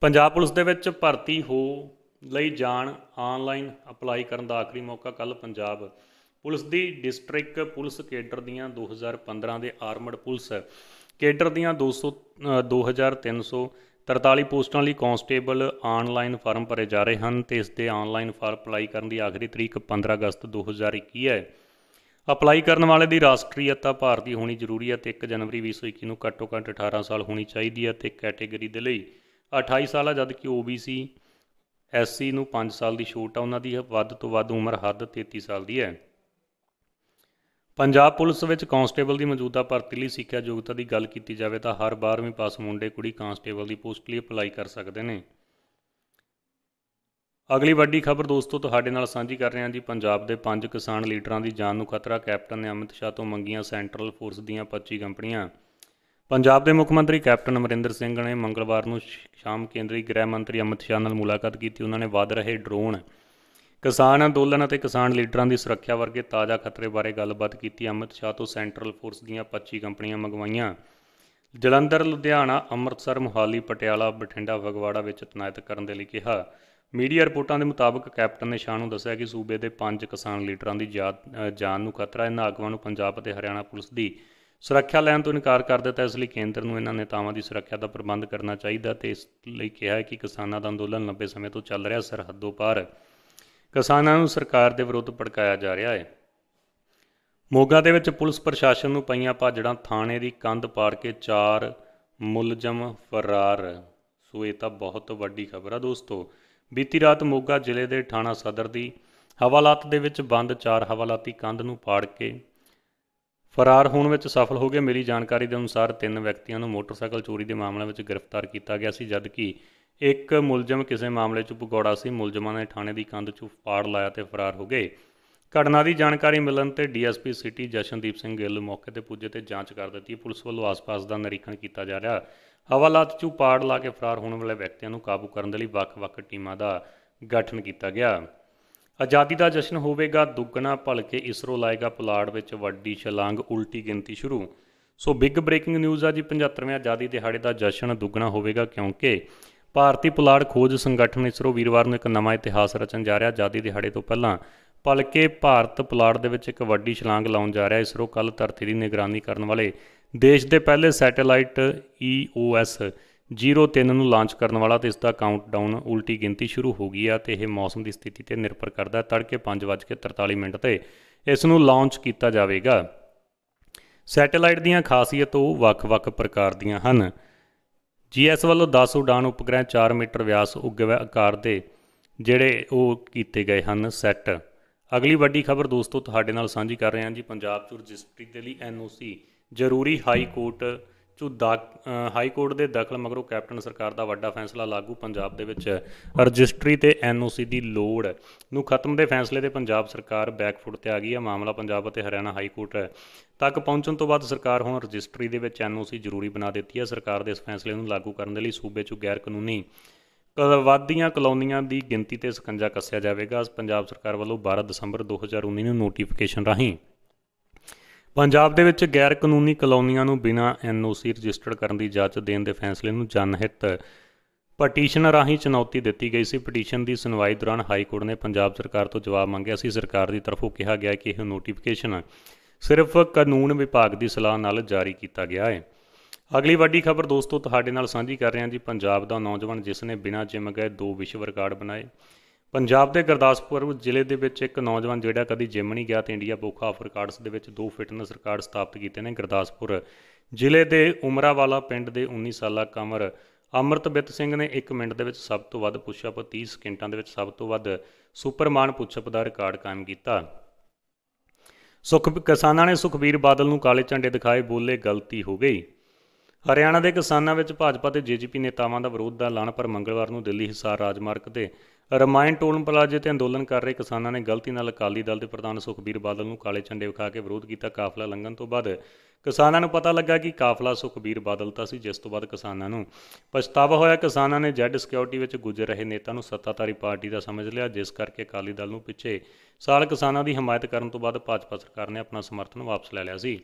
ਪੰਜਾਬ ਪੁਲਿਸ ਦੇ ਵਿੱਚ ਭਰਤੀ ਹੋ ਲਈ ਜਾਣ ਆਨਲਾਈਨ ਅਪਲਾਈ ਕਰਨ ਦਾ ਆਖਰੀ ਮੌਕਾ ਕੱਲ ਪੰਜਾਬ ਪੁਲਿਸ ਦੀ ਡਿਸਟ੍ਰਿਕਟ ਪੁਲਿਸ ਕੇਡਰ ਦੀਆਂ 2015 ਦੇ ਆਰਮਡ ਪੁਲਿਸ ਕੇਡਰ ਦੀਆਂ 200 2300 43 ਪੋਸਟਾਂ ਲਈ ਕਾਂਸਟੇਬਲ ਆਨਲਾਈਨ ਫਾਰਮ ਭਰੇ ਜਾ ਰਹੇ ਹਨ ਤੇ ਇਸ ਦੇ ਆਨਲਾਈਨ ਫਾਰਮ ਅਪਲਾਈ ਕਰਨ ਦੀ ਆਖਰੀ ਤਰੀਕ 15 ਅਗਸਤ 2021 ਹੈ ਅਪਲਾਈ ਕਰਨ ਵਾਲੇ ਦੀ ਰਾਸ਼ਟਰੀਅਤਾ ਭਾਰਤੀ ਹੋਣੀ ਜ਼ਰੂਰੀ ਹੈ ਤੇ 1 ਜਨਵਰੀ 2021 ਨੂੰ ਘੱਟੋ ਘੱਟ 18 ਸਾਲ ਹੋਣੀ ਚਾਹੀਦੀ ਹੈ ਤੇ ਕੈਟਾਗਰੀ ਦੇ ਲਈ 28 ਸਾਲ ਹੈ ਜਦਕਿ OBC ਐਸਸੀ ਨੂੰ 5 ਸਾਲ ਦੀ ਛੋਟ ਹੈ ਉਹਨਾਂ ਦੀ ਵੱਧ ਤੋਂ ਵੱਧ ਉਮਰ ਹੱਦ 33 ਸਾਲ ਦੀ ਹੈ ਪੰਜਾਬ ਪੁਲਿਸ ਵਿੱਚ ਕਾਂਸਟੇਬਲ ਦੀ ਮੌਜੂਦਾ ਭਰਤੀ ਲਈ ਸਿੱਖਿਆ ਯੋਗਤਾ ਦੀ ਗੱਲ ਕੀਤੀ ਜਾਵੇ ਤਾਂ ਹਰ 12ਵੀਂ ਪਾਸ ਮੁੰਡੇ ਕੁੜੀ ਕਾਂਸਟੇਬਲ ਦੀ ਪੋਸਟ ਲਈ ਅਪਲਾਈ ਕਰ ਸਕਦੇ ਨੇ ਅਗਲੀ ਵੱਡੀ ਖਬਰ ਦੋਸਤੋ ਤੁਹਾਡੇ ਨਾਲ ਸਾਂਝੀ ਕਰ ਰਹੇ ਹਾਂ ਜੀ ਪੰਜਾਬ ਦੇ ਪੰਜ ਕਿਸਾਨ ਲੀਡਰਾਂ ਦੀ ਜਾਨ ਨੂੰ ਖਤਰਾ ਕੈਪਟਨ ਨੇ ਅਮਿਤ ਸ਼ਾਹ ਤੋਂ ਮੰਗੀਆਂ ਸੈਂਟਰਲ ਫੋਰਸ ਦੀਆਂ 25 ਕੰਪਨੀਆਂ ਪੰਜਾਬ ਦੇ ਮੁੱਖ ਮੰਤਰੀ ਕੈਪਟਨ ਅਮਰਿੰਦਰ ਸਿੰਘ ਨੇ ਮੰਗਲਵਾਰ ਨੂੰ ਸ਼ਾਮ ਕੇਂਦਰੀ ਗ੍ਰਹਿ ਮੰਤਰੀ ਅਮਿਤ ਸ਼ਾਹ ਨਾਲ ਮੁਲਾਕਾਤ ਕੀਤੀ ਉਹਨਾਂ ਨੇ ਵਧ ਰਹੇ ਡਰੋਨ ਕਿਸਾਨ ਅੰਦੋਲਨ ਅਤੇ ਕਿਸਾਨ ਲੀਡਰਾਂ ਦੀ ਸੁਰੱਖਿਆ ਵਰਗੇ ਤਾਜ਼ਾ ਖਤਰੇ ਬਾਰੇ ਗੱਲਬਾਤ ਕੀਤੀ ਅਮਿਤ ਸ਼ਾਹ ਤੋਂ ਸੈਂਟਰਲ ਫੋਰਸ ਦੀਆਂ 25 ਕੰਪਨੀਆਂ ਮੰਗਵਾਈਆਂ ਜਲੰਧਰ ਲੁਧਿਆਣਾ ਅੰਮ੍ਰਿਤਸਰ ਮੁਹਾਲੀ ਪਟਿਆਲਾ ਬਠਿੰਡਾ ਫਗਵਾੜਾ ਵਿੱਚ ਤਨਾਇਤ ਕਰਨ ਦੇ ਲਈ ਕਿਹਾ ਮੀਡੀਆ ਰਿਪੋਰਟਾਂ ਦੇ ਮੁਤਾਬਕ ਕੈਪਟਨ ਨੇ ਸ਼ਾਹ ਨੂੰ ਦੱਸਿਆ ਕਿ ਸੂਬੇ ਦੇ 5 ਕਿਸਾਨ ਲੀਡਰਾਂ ਦੀ ਜਾਨ ਨੂੰ ਖਤਰਾ ਹੈ ਇਹਨਾਂ ਆਗੂਆਂ ਨੂੰ ਪੰਜਾਬ ਅਤੇ ਹਰਿਆਣਾ ਪੁਲਿਸ ਦੀ ਸੁਰੱਖਿਆ ਲੈਣ ਤੋਂ ਇਨਕਾਰ ਕਰ ਦਿੱਤਾ ਇਸ ਲਈ ਕੇਂਦਰ ਨੂੰ ਇਹਨਾਂ ਨੇਤਾਵਾਂ ਦੀ ਸੁਰੱਖਿਆ ਦਾ ਪ੍ਰਬੰਧ ਕਰਨਾ ਚਾਹੀਦਾ ਤੇ ਇਸ ਲਈ ਕਿਹਾ ਕਿ ਕਿਸਾਨਾਂ ਦਾ ਅੰਦੋਲਨ ਲੰਬੇ ਸਮੇਂ ਤੋਂ ਚੱਲ ਰਿਹਾ ਸਰਹੱਦੋਂ ਪਾਰ ਕਿਸਾਨਾਂ ਨੂੰ ਸਰਕਾਰ ਦੇ ਵਿਰੁੱਧ ਪੜਕਾਇਆ ਜਾ ਰਿਹਾ ਹੈ ਮੋਗਾ ਦੇ ਵਿੱਚ ਪੁਲਿਸ ਪ੍ਰਸ਼ਾਸਨ ਨੂੰ ਪਈਆਂ ਭਾਜੜਾਂ ਥਾਣੇ ਦੀ ਕੰਧ ਪਾੜ ਕੇ ਚਾਰ ਮੁਲਜ਼ਮ ਫਰਾਰ ਸੋ ਇਹ ਤਾਂ ਬਹੁਤ ਵੱਡੀ ਖਬਰ ਆ ਦੋਸਤੋ ਬੀਤੀ ਰਾਤ ਮੋਗਾ ਜ਼ਿਲ੍ਹੇ ਦੇ ਥਾਣਾ ਸਦਰ ਦੀ ਹਵਾਲਾਤ ਦੇ ਵਿੱਚ ਬੰਦ ਚਾਰ ਹਵਾਲਾਤੀ ਕੰਧ ਨੂੰ ਪਾੜ ਕੇ ਫਰਾਰ ਹੋਣ ਵਿੱਚ ਸਫਲ ਹੋ ਗਏ ਮੇਰੀ ਜਾਣਕਾਰੀ ਦੇ ਅਨੁਸਾਰ ਤਿੰਨ ਵਿਅਕਤੀਆਂ ਨੂੰ ਮੋਟਰਸਾਈਕਲ ਚੋਰੀ ਦੇ ਮਾਮਲੇ ਵਿੱਚ ਗ੍ਰਿਫਤਾਰ ਕੀਤਾ ਗਿਆ ਸੀ ਜਦਕਿ ਇੱਕ ਮੁਲਜ਼ਮ ਕਿਸੇ ਮਾਮਲੇ 'ਚ ਪਕੌੜਾ ਸੀ ਮੁਲਜ਼ਮਾਂ ਨੇ ਥਾਣੇ ਦੀ ਕੰਧ 'ਚ ਫਾੜ ਲਾਇਆ ਤੇ ਫਰਾਰ ਹੋ ਗਏ ਘਟਨਾ ਦੀ ਜਾਣਕਾਰੀ ਮਿਲਣ ਤੇ ਡੀਐਸਪੀ ਸਿਟੀ ਜਸ਼ਨਦੀਪ ਸਿੰਘ ਗਿੱਲ ਮੌਕੇ ਤੇ ਪੁੱਜੇ ਤੇ ਜਾਂਚ ਕਰ ਦਿੱਤੀ ਪੁਲਿਸ ਵੱਲੋਂ ਆਸ-ਪਾਸ ਦਾ ਨਿਰੀਖਣ ਕੀਤਾ ਜਾ ਰਿਹਾ ਹਵਾਲਾਤ 'ਚ ਪਾੜ ਲਾ ਕੇ ਫਰਾਰ ਹੋਣ ਵਾਲੇ ਵਿਅਕਤੀਆਂ ਨੂੰ ਕਾਬੂ ਕਰਨ ਦੇ ਲਈ ਵੱਖ-ਵੱਖ ਟੀਮਾਂ ਦਾ ਗਠਨ ਕੀਤਾ ਗਿਆ ਆਜ਼ਾਦੀ ਦਾ ਜਸ਼ਨ ਹੋਵੇਗਾ ਦੁੱਗਣਾ ਭਲਕੇ ਇਸਰੋ ਲਾਏਗਾ ਪੁਲਾੜ ਵਿੱਚ ਵੱਡੀ ਛਲਾਂਗ ਉਲਟੀ ਗਿਣਤੀ ਸ਼ੁਰੂ ਸੋ ਬਿਗ ਬ੍ਰੇਕਿੰਗ ਨਿਊਜ਼ ਆ ਜੀ 75ਵੇਂ ਆਜ਼ਾਦੀ ਦਿਹਾੜੇ ਦਾ ਜਸ਼ਨ ਦੁੱਗਣਾ ਹੋਵੇਗਾ ਕਿਉਂਕਿ ਭਾਰਤੀ ਪੁਲਾੜ ਖੋਜ ਸੰਗਠਨ ਇਸਰੋ ਵੀਰਵਾਰ ਨੂੰ ਇੱਕ ਨਵਾਂ ਇਤਿਹਾਸ ਰਚਣ ਜਾ ਰਿਹਾ ਆਜ਼ਾਦੀ ਦਿਹਾੜੇ ਤੋਂ ਪਹਿਲਾਂ ਪਲਕੇ ਭਾਰਤ ਪੁਲਾੜ ਦੇ ਵਿੱਚ ਇੱਕ ਵੱਡੀ ਛਲਾਂਗ ਲਾਉਣ ਜਾ ਰਿਹਾ ਇਸਰੋ ਕੱਲ ਧਰਤੀ ਦੀ ਨਿਗਰਾਨੀ ਕਰਨ ਵਾਲੇ ਦੇਸ਼ ਦੇ ਪਹਿਲੇ ਸੈਟੇਲਾਈਟ EOS 03 ਨੂੰ ਲਾਂਚ ਕਰਨ ਵਾਲਾ ਤੇ ਇਸ ਦਾ ਕਾਊਂਟਡਾਊਨ ਉਲਟੀ ਗਿਣਤੀ ਸ਼ੁਰੂ ਹੋ ਗਈ ਆ ਤੇ ਇਹ ਮੌਸਮ ਦੀ ਸਥਿਤੀ ਤੇ ਨਿਰਭਰ ਕਰਦਾ ਤੜਕੇ 5:43 ਮਿੰਟ ਤੇ ਇਸ ਨੂੰ ਲਾਂਚ ਕੀਤਾ ਜਾਵੇਗਾ ਸੈਟੇਲਾਈਟ ਦੀਆਂ ਖਾਸੀਅਤ ਉਹ ਵੱਖ-ਵੱਖ ਪ੍ਰਕਾਰ ਦੀਆਂ ਹਨ ਜੀਐਸ ਵੱਲੋਂ 10 ਉਡਾਨ ਉਪਗ੍ਰਹਿ 4 ਮੀਟਰ ਵਿਆਸ ਉਗਵੇ ਆਕਾਰ ਦੇ ਜਿਹੜੇ ਉਹ ਕੀਤੇ ਗਏ ਹਨ ਸੈੱਟ ਅਗਲੀ ਵੱਡੀ ਖਬਰ ਦੋਸਤੋ ਤੁਹਾਡੇ ਨਾਲ ਸਾਂਝੀ ਕਰ ਰਹੇ ਹਾਂ ਜੀ ਪੰਜਾਬ ਚ ਰਜਿਸਟਰੀ ਦੇ ਲਈ ਐਨਓਸੀ ਜ਼ਰੂਰੀ ਹਾਈ ਕੋਰਟ ਜੋ ਹਾਈ ਕੋਰਟ ਦੇ ਦਖਲ ਮਗਰੋਂ ਕੈਪਟਨ ਸਰਕਾਰ ਦਾ ਵੱਡਾ ਫੈਸਲਾ ਲਾਗੂ ਪੰਜਾਬ ਦੇ ਵਿੱਚ ਰਜਿਸਟਰੀ ਤੇ ਐਨਓਸੀ ਦੀ ਲੋੜ ਨੂੰ ਖਤਮ ਦੇ ਫੈਸਲੇ ਤੇ ਪੰਜਾਬ ਸਰਕਾਰ ਬੈਕਫੁੱਟ ਤੇ ਆ ਗਈ ਹੈ ਮਾਮਲਾ ਪੰਜਾਬ ਅਤੇ ਹਰਿਆਣਾ ਹਾਈ ਕੋਰਟ ਤੱਕ ਪਹੁੰਚਣ ਤੋਂ ਬਾਅਦ ਸਰਕਾਰ ਹੁਣ ਰਜਿਸਟਰੀ ਦੇ ਵਿੱਚ ਐਨਓਸੀ ਜ਼ਰੂਰੀ ਬਣਾ ਦਿੱਤੀ ਹੈ ਸਰਕਾਰ ਦੇ ਇਸ ਫੈਸਲੇ ਨੂੰ ਲਾਗੂ ਕਰਨ ਦੇ ਲਈ ਸੂਬੇ 'ਚ ਗੈਰ ਕਾਨੂੰਨੀ ਕਲਵਾਦੀਆਂ ਕਲੋਨੀਆਂ ਦੀ ਗਿਣਤੀ ਤੇ ਸਕੰਜਾ ਕੱਸਿਆ ਜਾਵੇਗਾ ਪੰਜਾਬ ਸਰਕਾਰ ਵੱਲੋਂ 12 ਦਸੰਬਰ 2019 ਨੂੰ ਨੋਟੀਫਿਕੇਸ਼ਨ ਰਾਹੀਂ ਪੰਜਾਬ ਦੇ ਵਿੱਚ ਗੈਰ ਕਾਨੂੰਨੀ ਕਲੋਨੀਆਂ ਨੂੰ ਬਿਨਾ ਐਨਓਸੀ ਰਜਿਸਟਰਡ ਕਰਨ ਦੀ ਜਾਂਚ ਦੇਣ ਦੇ ਫੈਸਲੇ ਨੂੰ ਜਨਹਿਤ ਪਟੀਸ਼ਨ ਰਾਹੀਂ ਚੁਣੌਤੀ ਦਿੱਤੀ ਗਈ ਸੀ ਪਟੀਸ਼ਨ ਦੀ ਸੁਣਵਾਈ ਦੌਰਾਨ ਹਾਈ ਕੋਰਟ ਨੇ ਪੰਜਾਬ ਸਰਕਾਰ ਤੋਂ ਜਵਾਬ ਮੰਗਿਆ ਸੀ ਸਰਕਾਰ ਦੀ ਤਰਫੋਂ ਕਿਹਾ ਗਿਆ ਕਿ ਇਹ ਨੋਟੀਫਿਕੇਸ਼ਨ ਸਿਰਫ ਕਾਨੂੰਨ ਵਿਭਾਗ ਦੀ ਸਲਾਹ ਨਾਲ ਜਾਰੀ ਕੀਤਾ ਗਿਆ ਹੈ ਅਗਲੀ ਵੱਡੀ ਖਬਰ ਦੋਸਤੋ ਤੁਹਾਡੇ ਨਾਲ ਸਾਂਝੀ ਕਰ ਰਹੇ ਹਾਂ ਜੀ ਪੰਜਾਬ ਦਾ ਨੌਜਵਾਨ ਜਿਸ ਨੇ ਬਿਨਾਂ ਜਿਮ ਗਏ ਦੋ ਵਿਸ਼ਵ ਰਿਕਾਰਡ ਬਣਾਏ ਪੰਜਾਬ ਦੇ ਗੁਰਦਾਸਪੁਰ ਜ਼ਿਲ੍ਹੇ ਦੇ ਵਿੱਚ ਇੱਕ ਨੌਜਵਾਨ ਜਿਹੜਾ ਕਦੀ ਜਿਮ ਨਹੀਂ ਗਿਆ ਤੇ ਇੰਡੀਆ ਬੁੱਕ ਆਫ ਰਿਕਾਰਡਸ ਦੇ ਵਿੱਚ ਦੋ ਫਿਟਨੈਸ ਰਿਕਾਰਡ ਸਥਾਪਿਤ ਕੀਤੇ ਨੇ ਗੁਰਦਾਸਪੁਰ ਜ਼ਿਲ੍ਹੇ ਦੇ ਉਮਰਾਵਾਲਾ ਪਿੰਡ ਦੇ 19 ਸਾਲਾ ਕਮਰ ਅਮਰਤਬਿੱਤ ਸਿੰਘ ਨੇ 1 ਮਿੰਟ ਦੇ ਵਿੱਚ ਸਭ ਤੋਂ ਵੱਧ ਪੁੱਛ-ਅਪ 30 ਸਕਿੰਟਾਂ ਦੇ ਵਿੱਚ ਸਭ ਤੋਂ ਵੱਧ ਸੁਪਰਮਾਨ ਅਪ ਦਾ ਰਿਕਾਰਡ ਕਾਇਮ ਕੀਤਾ ਸੁਖ ਕਿਸਾਨਾਂ ਨੇ ਸੁਖਵੀਰ ਬਾਦਲ ਨੂੰ ਕਾਲੇ ਝੰਡੇ ਦਿਖਾਏ ਬੋਲੇ ਗਲਤੀ ਹੋ ਗਈ ਹਰਿਆਣਾ ਦੇ ਕਿਸਾਨਾਂ ਵਿੱਚ ਭਾਜਪਾ ਤੇ ਜੀਜੀਪੀ ਨੇਤਾਵਾਂ ਦਾ ਵਿਰੋਧ ਦਾ ਐਲਾਨ ਪਰ ਮੰਗਲਵਾਰ ਨੂੰ ਦਿੱਲੀ ਹਿਸਾਰ ਰਾਜਮਾਰਗ ਤੇ ਰਮਾਇਣ ਟੋਲ ਪਲਾਜ਼ੇ ਤੇ ਅੰਦੋਲਨ ਕਰ ਰਹੇ ਕਿਸਾਨਾਂ ਨੇ ਗਲਤੀ ਨਾਲ ਅਕਾਲੀ ਦਲ ਦੇ ਪ੍ਰਧਾਨ ਸੁਖਬੀਰ ਬਾਦਲ ਨੂੰ ਕਾਲੇ ਝੰਡੇ ਵਿਖਾ ਕੇ ਵਿਰੋਧ ਕੀਤਾ ਕਾਫਲਾ ਲੰਘਣ ਤੋਂ ਬਾਅਦ ਕਿਸਾਨਾਂ ਨੂੰ ਪਤਾ ਲੱਗਾ ਕਿ ਕਾਫਲਾ ਸੁਖਬੀਰ ਬਾਦਲ ਤਾਂ ਸੀ ਜਿਸ ਤੋਂ ਬਾਅਦ ਕਿਸਾਨਾਂ ਨੂੰ ਪਛਤਾਵਾ ਹੋਇਆ ਕਿਸਾਨਾਂ ਨੇ ਜੈਡ ਸਿਕਿਉਰਿਟੀ ਵਿੱਚ ਗੁਜ਼ਰ ਰਹੇ ਨੇਤਾ ਨੂੰ ਸੱਤਾਧਾਰੀ ਪਾਰਟੀ ਦਾ ਸਮਝ ਲਿਆ ਜਿਸ ਕਰਕੇ ਅਕਾਲੀ ਦਲ ਨੂੰ ਪਿੱਛੇ ਸਾਲ ਕਿਸਾਨਾਂ ਦੀ ਹਮਾਇਤ ਕਰਨ ਤੋਂ ਬਾਅਦ ਭਾਜਪਾ ਸਰਕਾਰ ਨੇ ਆਪਣਾ ਸਮਰਥਨ ਵਾਪਸ ਲੈ ਲਿਆ ਸੀ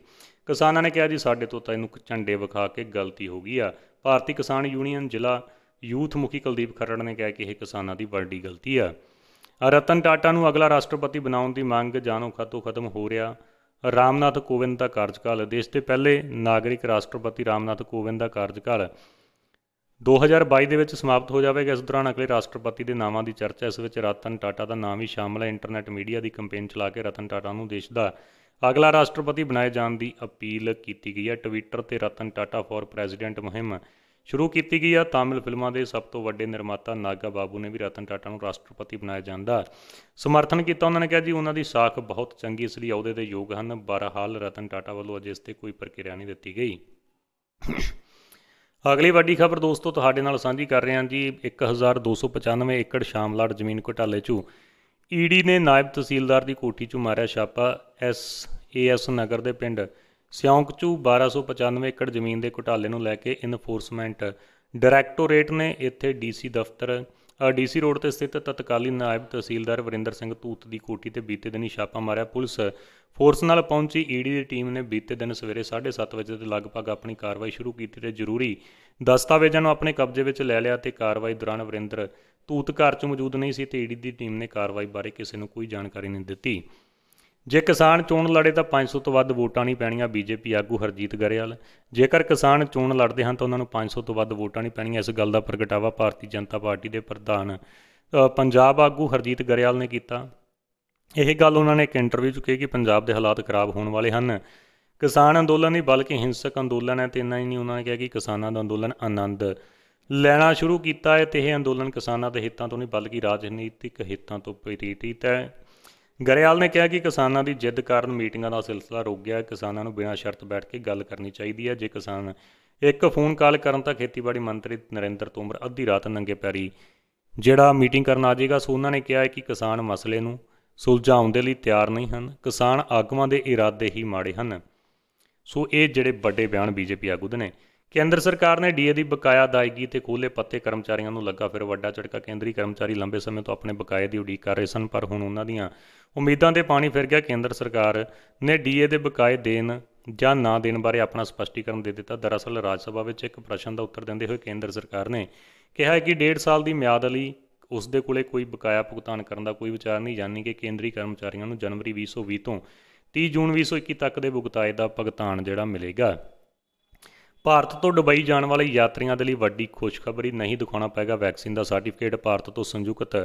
ਕਿਸਾਨਾਂ ਨੇ ਕਿਹਾ ਜੀ ਸਾਡੇ ਤੋਂ ਤਾਂ ਇਹਨੂੰ ਝੰਡੇ ਵਿਖਾ ਕੇ ਗਲਤੀ ਹੋ ਗਈ ਆ ਭਾਰਤੀ ਕਿਸਾਨ ਯੂਨੀਅਨ ਜ਼ਿਲ੍ਹਾ ਯੂਥ ਮੁਖੀ ਕੁਲਦੀਪ ਖਰੜ ਨੇ ਕਿਹਾ ਕਿ ਇਹ ਕਿਸਾਨਾਂ ਦੀ ਵੱਡੀ ਗਲਤੀ ਆ ਰਤਨ ਟਾਟਾ ਨੂੰ ਅਗਲਾ ਰਾਸ਼ਟਰਪਤੀ ਬਣਾਉਣ ਦੀ ਮੰਗ ਜਾਣੋ ਖਤੋ ਖਤਮ ਹੋ ਰਿਹਾ ਰਾਮਨਾਥ ਕੋਵਿੰਦ ਦਾ ਕਾਰਜਕਾਲ ਦੇਸ਼ ਦੇ ਪਹਿਲੇ ਨਾਗਰਿਕ ਰਾਸ਼ਟਰਪਤੀ ਰਾਮਨਾਥ ਕੋਵਿੰਦ ਦਾ ਕਾਰਜਕਾਲ 2022 ਦੇ ਵਿੱਚ ਸਮਾਪਤ ਹੋ ਜਾਵੇਗਾ ਇਸ ਦੌਰਾਨ ਅਗਲੇ ਰਾਸ਼ਟਰਪਤੀ ਦੇ ਨਾਵਾਂ ਦੀ ਚਰਚਾ ਇਸ ਵਿੱਚ ਰਤਨ ਟਾਟਾ ਦਾ ਨਾਮ ਵੀ ਸ਼ਾਮਲ ਹੈ ਇੰਟਰਨੈਟ ਮੀਡੀਆ ਦੀ ਕੈਂਪੇਨ ਚਲਾ ਕੇ ਰਤਨ ਟਾਟਾ ਨੂੰ ਦੇਸ਼ ਦਾ ਅਗਲਾ ਰਾਸ਼ਟਰਪਤੀ ਬਣਾਏ ਜਾਣ ਦੀ ਅਪੀਲ ਕੀਤੀ ਗਈ ਹੈ ਟਵਿੱਟਰ ਤੇ ਰਤਨ ਟਾਟਾ ਫॉर ਪ੍ਰੈਜ਼ੀਡੈਂਟ ਮੁਹਿੰਮ ਸ਼ੁਰੂ ਕੀਤੀ ਗਈ ਆ ਤਾਮਿਲ ਫਿਲਮਾਂ ਦੇ ਸਭ ਤੋਂ ਵੱਡੇ ਨਿਰਮਾਤਾ ਨਾਗਾ ਬਾਬੂ ਨੇ ਵੀ ਰਤਨ ਟਾਟਾ ਨੂੰ ਰਾਸ਼ਟਰਪਤੀ ਬਣਾਇਆ ਜਾਂਦਾ ਸਮਰਥਨ ਕੀਤਾ ਉਹਨਾਂ ਨੇ ਕਿਹਾ ਜੀ ਉਹਨਾਂ ਦੀ ਸਾਖ ਬਹੁਤ ਚੰਗੀ ਇਸ ਲਈ ਅਹੁਦੇ ਦੇ ਯੋਗ ਹਨ ਬਹਰਹਾਲ ਰਤਨ ਟਾਟਾ ਵੱਲੋਂ ਅਜੇ ਇਸ ਤੇ ਕੋਈ ਪ੍ਰਕਿਰਿਆ ਨਹੀਂ ਦਿੱਤੀ ਗਈ ਅਗਲੀ ਵੱਡੀ ਖਬਰ ਦੋਸਤੋ ਤੁਹਾਡੇ ਨਾਲ ਸਾਂਝੀ ਕਰ ਰਹੇ ਹਾਂ ਜੀ 1295 ਏਕੜ ਸ਼ਾਮਲਾੜ ਜ਼ਮੀਨ ਘਟਾਲੇ 'ਚ ਈਡੀ ਨੇ ਨਾਇਬ ਤਹਿਸੀਲਦਾਰ ਦੀ ਕੋਠੀ 'ਚ ਮਾਰਿਆ ਛਾਪਾ ਐਸ ਏਐਸ ਨਗਰ ਦੇ ਪਿੰਡ ਸਿਉਂਕਚੂ 1295 ਏਕੜ ਜ਼ਮੀਨ ਦੇ ਘੁਟਾਲੇ ਨੂੰ ਲੈ ਕੇ ਇਨਫੋਰਸਮੈਂਟ ਡਾਇਰੈਕਟੋਰੇਟ ਨੇ ਇੱਥੇ ਡੀਸੀ ਦਫ਼ਤਰ ਡੀਸੀ ਰੋਡ ਤੇ ਸਥਿਤ ਤਤਕਾਲੀ ਨਾਇਬ ਤਹਿਸੀਲਦਾਰ ਵਰਿੰਦਰ ਸਿੰਘ ਤੂਤ ਦੀ ਕੋਠੀ ਤੇ ਬੀਤੇ ਦਿਨੀ ਛਾਪਾ ਮਾਰਿਆ ਪੁਲਿਸ ਫੋਰਸ ਨਾਲ ਪਹੁੰਚੀ ਈਡੀ ਦੀ ਟੀਮ ਨੇ ਬੀਤੇ ਦਿਨ ਸਵੇਰੇ 7:30 ਵਜੇ ਦੇ ਲਗਭਗ ਆਪਣੀ ਕਾਰਵਾਈ ਸ਼ੁਰੂ ਕੀਤੀ ਤੇ ਜ਼ਰੂਰੀ ਦਸਤਾਵੇਜ਼ਾਂ ਨੂੰ ਆਪਣੇ ਕਬਜ਼ੇ ਵਿੱਚ ਲੈ ਲਿਆ ਤੇ ਕਾਰਵਾਈ ਦੌਰਾਨ ਵਰਿੰਦਰ ਤੂਤ ਘਰ 'ਚ ਮੌਜੂਦ ਨਹੀਂ ਸੀ ਤੇ ਈਡੀ ਦੀ ਟੀਮ ਨੇ ਕਾਰਵਾਈ ਬਾਰੇ ਕਿਸੇ ਨੂੰ ਕੋਈ ਜਾਣਕਾਰੀ ਨਹੀਂ ਦਿੱਤੀ ਜੇ ਕਿਸਾਨ ਚੋਣ ਲੜੇ ਤਾਂ 500 ਤੋਂ ਵੱਧ ਵੋਟਾਂ ਨਹੀਂ ਪੈਣੀਆਂ ਬੀਜੇਪੀ ਆਗੂ ਹਰਜੀਤ ਗਰੇਵਾਲ ਜੇਕਰ ਕਿਸਾਨ ਚੋਣ ਲੜਦੇ ਹਨ ਤਾਂ ਉਹਨਾਂ ਨੂੰ 500 ਤੋਂ ਵੱਧ ਵੋਟਾਂ ਨਹੀਂ ਪੈਣੀਆਂ ਇਸ ਗੱਲ ਦਾ ਪ੍ਰਗਟਾਵਾ ਭਾਰਤੀ ਜਨਤਾ ਪਾਰਟੀ ਦੇ ਪ੍ਰਧਾਨ ਪੰਜਾਬ ਆਗੂ ਹਰਜੀਤ ਗਰੇਵਾਲ ਨੇ ਕੀਤਾ ਇਹ ਗੱਲ ਉਹਨਾਂ ਨੇ ਇੱਕ ਇੰਟਰਵਿਊ 'ਚ ਕਹੀ ਕਿ ਪੰਜਾਬ ਦੇ ਹਾਲਾਤ ਖਰਾਬ ਹੋਣ ਵਾਲੇ ਹਨ ਕਿਸਾਨ ਅੰਦੋਲਨ ਨਹੀਂ ਬਲਕਿ ਹਿੰਸਕ ਅੰਦੋਲਨ ਹੈ ਤੇ ਇੰਨਾ ਹੀ ਨਹੀਂ ਉਹਨਾਂ ਨੇ ਕਿਹਾ ਕਿ ਕਿਸਾਨਾਂ ਦਾ ਅੰਦੋਲਨ ਆਨੰਦ ਲੈਣਾ ਸ਼ੁਰੂ ਕੀਤਾ ਹੈ ਤੇ ਇਹ ਅੰਦੋਲਨ ਕਿਸਾਨਾਂ ਦੇ ਹਿੱਤਾਂ ਤੋਂ ਨਹੀਂ ਬਲਕਿ ਰਾਜਨੀਤਿਕ ਹਿੱਤਾਂ ਤੋਂ ਪ੍ਰੇਰਿਤ ਹੈ ਗਰੇਵਾਲ ਨੇ ਕਿਹਾ ਕਿ ਕਿਸਾਨਾਂ ਦੀ ਜਿੱਦ ਕਾਰਨ ਮੀਟਿੰਗਾਂ ਦਾ ਸਿਲਸਿਲਾ ਰੁਕ ਗਿਆ ਕਿਸਾਨਾਂ ਨੂੰ ਬਿਨਾਂ ਸ਼ਰਤ ਬੈਠ ਕੇ ਗੱਲ ਕਰਨੀ ਚਾਹੀਦੀ ਹੈ ਜੇ ਕਿਸਾਨ ਇੱਕ ਫੋਨ ਕਾਲ ਕਰਨ ਤਾਂ ਖੇਤੀਬਾੜੀ ਮੰਤਰੀ ਨਰਿੰਦਰ ਤੋਮਰ ਅੱਧੀ ਰਾਤ ਨੰਗੇ ਪੈਰੀ ਜਿਹੜਾ ਮੀਟਿੰਗ ਕਰਨ ਆ ਜਾਏਗਾ ਸੋ ਉਹਨਾਂ ਨੇ ਕਿਹਾ ਹੈ ਕਿ ਕਿਸਾਨ ਮਸਲੇ ਨੂੰ ਸੁਲਝਾਉਣ ਦੇ ਲਈ ਤਿਆਰ ਨਹੀਂ ਹਨ ਕਿਸਾਨ ਆਗੂਆਂ ਦੇ ਇਰਾਦੇ ਹੀ ਮਾੜੇ ਹਨ ਸੋ ਇਹ ਜਿਹੜੇ ਵੱਡੇ ਬਿਆਨ ਬੀਜੇਪੀ ਆਗੂ ਦੇ ਨੇ ਕੇਂਦਰ ਸਰਕਾਰ ਨੇ ਡੀਏ ਦੀ ਬਕਾਇਆ ਅਦਾਇਗੀ ਤੇ ਕੋਲੇ ਪੱਤੇ ਕਰਮਚਾਰੀਆਂ ਨੂੰ ਲੱਗਾ ਫਿਰ ਵੱਡਾ ਝਟਕਾ ਕੇਂਦਰੀ ਕਰਮਚਾਰੀ ਲੰਬੇ ਸਮੇਂ ਤੋਂ ਆਪਣੇ ਬਕਾਇਆ ਦੀ ਉਡੀਕ ਕਰ ਰਹੇ ਸਨ ਪਰ ਹੁਣ ਉਹਨਾਂ ਦੀਆਂ ਉਮੀਦਾਂ ਦੇ ਪਾਣੀ ਫਿਰ ਗਿਆ ਕੇਂਦਰ ਸਰਕਾਰ ਨੇ ਡੀਏ ਦੇ ਬਕਾਇਆ ਦੇਣ ਜਾਂ ਨਾ ਦੇਣ ਬਾਰੇ ਆਪਣਾ ਸਪਸ਼ਟੀਕਰਨ ਦੇ ਦਿੱਤਾ ਦਰਅਸਲ ਰਾਜ ਸਭਾ ਵਿੱਚ ਇੱਕ ਪ੍ਰਸ਼ਨ ਦਾ ਉੱਤਰ ਦਿੰਦੇ ਹੋਏ ਕੇਂਦਰ ਸਰਕਾਰ ਨੇ ਕਿਹਾ ਹੈ ਕਿ 1.5 ਸਾਲ ਦੀ ਮਿਆਦ ਲਈ ਉਸ ਦੇ ਕੋਲੇ ਕੋਈ ਬਕਾਇਆ ਭੁਗਤਾਨ ਕਰਨ ਦਾ ਕੋਈ ਵਿਚਾਰ ਨਹੀਂ ਜਾਨੀ ਕਿ ਕੇਂਦਰੀ ਕਰਮਚਾਰੀਆਂ ਨੂੰ ਜਨਵਰੀ 2020 ਤੋਂ 30 ਜੂਨ 2021 ਤੱਕ ਦੇ ਭੁਗਤਾਏ ਦਾ ਭੁਗਤਾਨ ਜਿਹੜਾ ਮਿਲੇਗਾ ਭਾਰਤ ਤੋਂ ਦੁਬਈ ਜਾਣ ਵਾਲੇ ਯਾਤਰੀਆਂ ਦੇ ਲਈ ਵੱਡੀ ਖੁਸ਼ਖਬਰੀ ਨਹੀਂ ਦਿਖਾਉਣਾ ਪਏਗਾ ਵੈਕਸੀਨ ਦਾ ਸਰਟੀਫਿਕੇਟ ਭਾਰਤ ਤੋਂ ਸੰਯੁਕਤ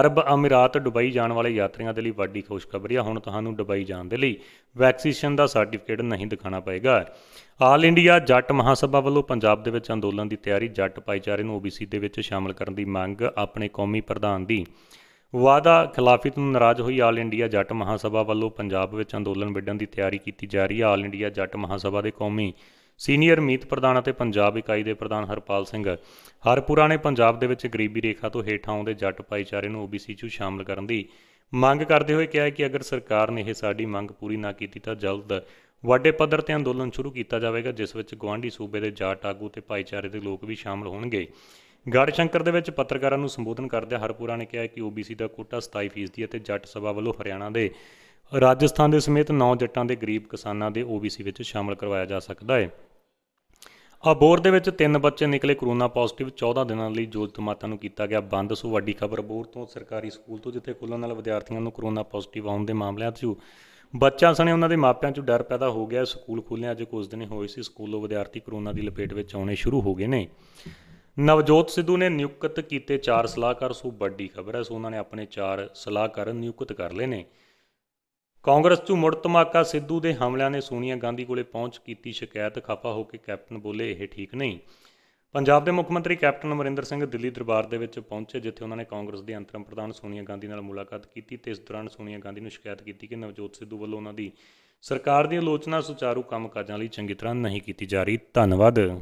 ਅਰਬ ਅਮੀਰਾਤ ਦੁਬਈ ਜਾਣ ਵਾਲੇ ਯਾਤਰੀਆਂ ਦੇ ਲਈ ਵੱਡੀ ਖੁਸ਼ਖਬਰੀ ਆ ਹੁਣ ਤੁਹਾਨੂੰ ਦੁਬਈ ਜਾਣ ਦੇ ਲਈ ਵੈਕਸੀਨੇਸ਼ਨ ਦਾ ਸਰਟੀਫਿਕੇਟ ਨਹੀਂ ਦਿਖਾਉਣਾ ਪਏਗਾ ਆਲ ਇੰਡੀਆ ਜੱਟ ਮਹਾਸਭਾ ਵੱਲੋਂ ਪੰਜਾਬ ਦੇ ਵਿੱਚ ਅੰਦੋਲਨ ਦੀ ਤਿਆਰੀ ਜੱਟ ਭਾਈਚਾਰੇ ਨੂੰ OBC ਦੇ ਵਿੱਚ ਸ਼ਾਮਲ ਕਰਨ ਦੀ ਮੰਗ ਆਪਣੇ ਕੌਮੀ ਪ੍ਰਧਾਨ ਦੀ ਵਾਦਾ ਖਿਲਾਫੀ ਤੋਂ ਨਾਰਾਜ਼ ਹੋਈ ਆਲ ਇੰਡੀਆ ਜੱਟ ਮਹਾਸਭਾ ਵੱਲੋਂ ਪੰਜਾਬ ਵਿੱਚ ਅੰਦੋਲਨ ਵਿੱਢਣ ਦੀ ਤਿਆਰੀ ਕੀਤੀ ਜਾ ਰਹੀ ਹੈ ਆਲ ਇੰਡੀਆ ਜੱਟ ਮਹਾਸਭਾ ਦੇ ਕੌਮੀ ਸੀਨੀਅਰ ਮੀਤ ਪ੍ਰਧਾਨ ਅਤੇ ਪੰਜਾਬ ਇਕਾਈ ਦੇ ਪ੍ਰਧਾਨ ਹਰਪਾਲ ਸਿੰਘ ਹਰਪੁਰਾ ਨੇ ਪੰਜਾਬ ਦੇ ਵਿੱਚ ਗਰੀਬੀ ਰੇਖਾ ਤੋਂ ਹੇਠਾਂ ਆਉਂਦੇ ਜੱਟ ਭਾਈਚਾਰੇ ਨੂੰ OBC 'ਚ ਸ਼ਾਮਲ ਕਰਨ ਦੀ ਮੰਗ ਕਰਦੇ ਹੋਏ ਕਿਹਾ ਕਿ ਅਗਰ ਸਰਕਾਰ ਨੇ ਇਹ ਸਾਡੀ ਮੰਗ ਪੂਰੀ ਨਾ ਕੀਤੀ ਤਾਂ ਜਲਦ ਵੱਡੇ ਪੱਧਰ ਤੇ ਅੰਦੋਲਨ ਸ਼ੁਰੂ ਕੀਤਾ ਜਾਵੇਗਾ ਜਿਸ ਵਿੱਚ ਗਵਾਂਢੀ ਸੂਬੇ ਦੇ ਜਾਟ ਆਗੂ ਤੇ ਭਾਈਚਾਰੇ ਦੇ ਲੋਕ ਵੀ ਸ਼ਾਮਲ ਹੋਣਗੇ ਗੜ ਸ਼ੰਕਰ ਦੇ ਵਿੱਚ ਪੱਤਰਕਾਰਾਂ ਨੂੰ ਸੰਬੋਧਨ ਕਰਦਿਆਂ ਹਰਪੂਰਾ ਨੇ ਕਿਹਾ ਕਿ OBC ਦਾ ਕੋਟਾ 27% ਅਤੇ ਜੱਟ ਸਭਾ ਵੱਲੋਂ ਹਰਿਆਣਾ ਦੇ ਰਾਜਸਥਾਨ ਦੇ ਸਮੇਤ 9 ਜੱਟਾਂ ਦੇ ਗਰੀਬ ਕਿਸਾਨਾਂ ਦੇ OBC ਵਿੱਚ ਸ਼ਾਮਲ ਕਰਵਾਇਆ ਜਾ ਸਕਦਾ ਹੈ ਅਬੋਰ ਦੇ ਵਿੱਚ ਤਿੰਨ ਬੱਚੇ ਨਿਕਲੇ ਕਰੋਨਾ ਪੋਜ਼ਿਟਿਵ 14 ਦਿਨਾਂ ਲਈ ਜੋਤ ਮਾਤਾ ਨੂੰ ਕੀਤਾ ਗਿਆ ਬੰਦ ਸੋ ਵੱਡੀ ਖਬਰ ਅਬੋਰ ਤੋਂ ਸਰਕਾਰੀ ਸਕੂਲ ਤੋਂ ਜਿੱਥੇ ਖੁੱਲਣ ਨਾਲ ਵਿਦਿਆਰਥੀਆਂ ਨੂੰ ਕਰੋਨਾ ਪੋਜ਼ਿਟਿਵ ਆਉਣ ਦੇ ਮਾਮਲਿਆਂ 'ਚ ਬੱਚਾ ਸਣੇ ਉਹਨਾਂ ਦੇ ਮਾਪਿਆਂ 'ਚ ਡਰ ਪੈਦਾ ਹੋ ਗਿਆ ਸਕੂਲ ਖੁੱਲ੍ਹੇ ਅੱਜ ਕੁਝ ਦਿਨ ਹੋਏ ਸੀ ਸਕੂਲੋਂ ਵਿਦਿਆਰਥੀ ਕਰੋਨਾ ਦੀ ਲਪੇਟ ਵਿੱਚ ਆਉਣੇ ਸ਼ੁਰੂ ਹੋ ਗਏ ਨੇ ਨਵਜੋਤ ਸਿੱਧੂ ਨੇ ਨਿਯੁਕਤ ਕੀਤੇ ਚਾਰ ਸਲਾਹਕਾਰ ਸੋ ਵੱਡੀ ਖਬਰ ਹੈ ਸੋ ਉਹਨਾਂ ਨੇ ਆਪਣੇ ਚਾਰ ਸਲਾਹਕਾਰ ਨਿਯੁਕਤ ਕਰ ਲਏ ਨੇ ਕਾਂਗਰਸ ਤੋਂ ਮੁੜ ਧਮਾਕਾ ਸਿੱਧੂ ਦੇ ਹਮਲਿਆਂ ਨੇ ਸੋਨੀਆ ਗਾਂਧੀ ਕੋਲੇ ਪਹੁੰਚ ਕੀਤੀ ਸ਼ਿਕਾਇਤ ਖਫਾ ਹੋ ਕੇ ਕੈਪਟਨ ਬੋਲੇ ਇਹ ਠੀਕ ਨਹੀਂ ਪੰਜਾਬ ਦੇ ਮੁੱਖ ਮੰਤਰੀ ਕੈਪਟਨ ਅਮਰਿੰਦਰ ਸਿੰਘ ਦਿੱਲੀ ਦਰਬਾਰ ਦੇ ਵਿੱਚ ਪਹੁੰਚੇ ਜਿੱਥੇ ਉਹਨਾਂ ਨੇ ਕਾਂਗਰਸ ਦੇ ਅੰਤਰਮ ਪ੍ਰਧਾਨ ਸੋਨੀਆ ਗਾਂਧੀ ਨਾਲ ਮੁਲਾਕਾਤ ਕੀਤੀ ਤੇ ਇਸ ਦੌਰਾਨ ਸੋਨੀਆ ਗਾਂਧੀ ਨੂੰ ਸ਼ਿਕਾਇਤ ਕੀਤੀ ਕਿ ਨਵਜੋਤ ਸਿੱਧੂ ਵੱਲੋਂ ਉਹਨਾਂ ਦੀ ਸਰਕਾਰ ਦੀ ਆਲੋਚਨਾ ਸੁਚਾਰੂ ਕੰਮਕਾਜਾਂ ਲਈ ਚੰਗੀ ਤਰ੍ਹਾਂ ਨਹੀਂ ਕੀਤੀ ਜਾ ਰਹੀ ਧੰਨਵਾਦ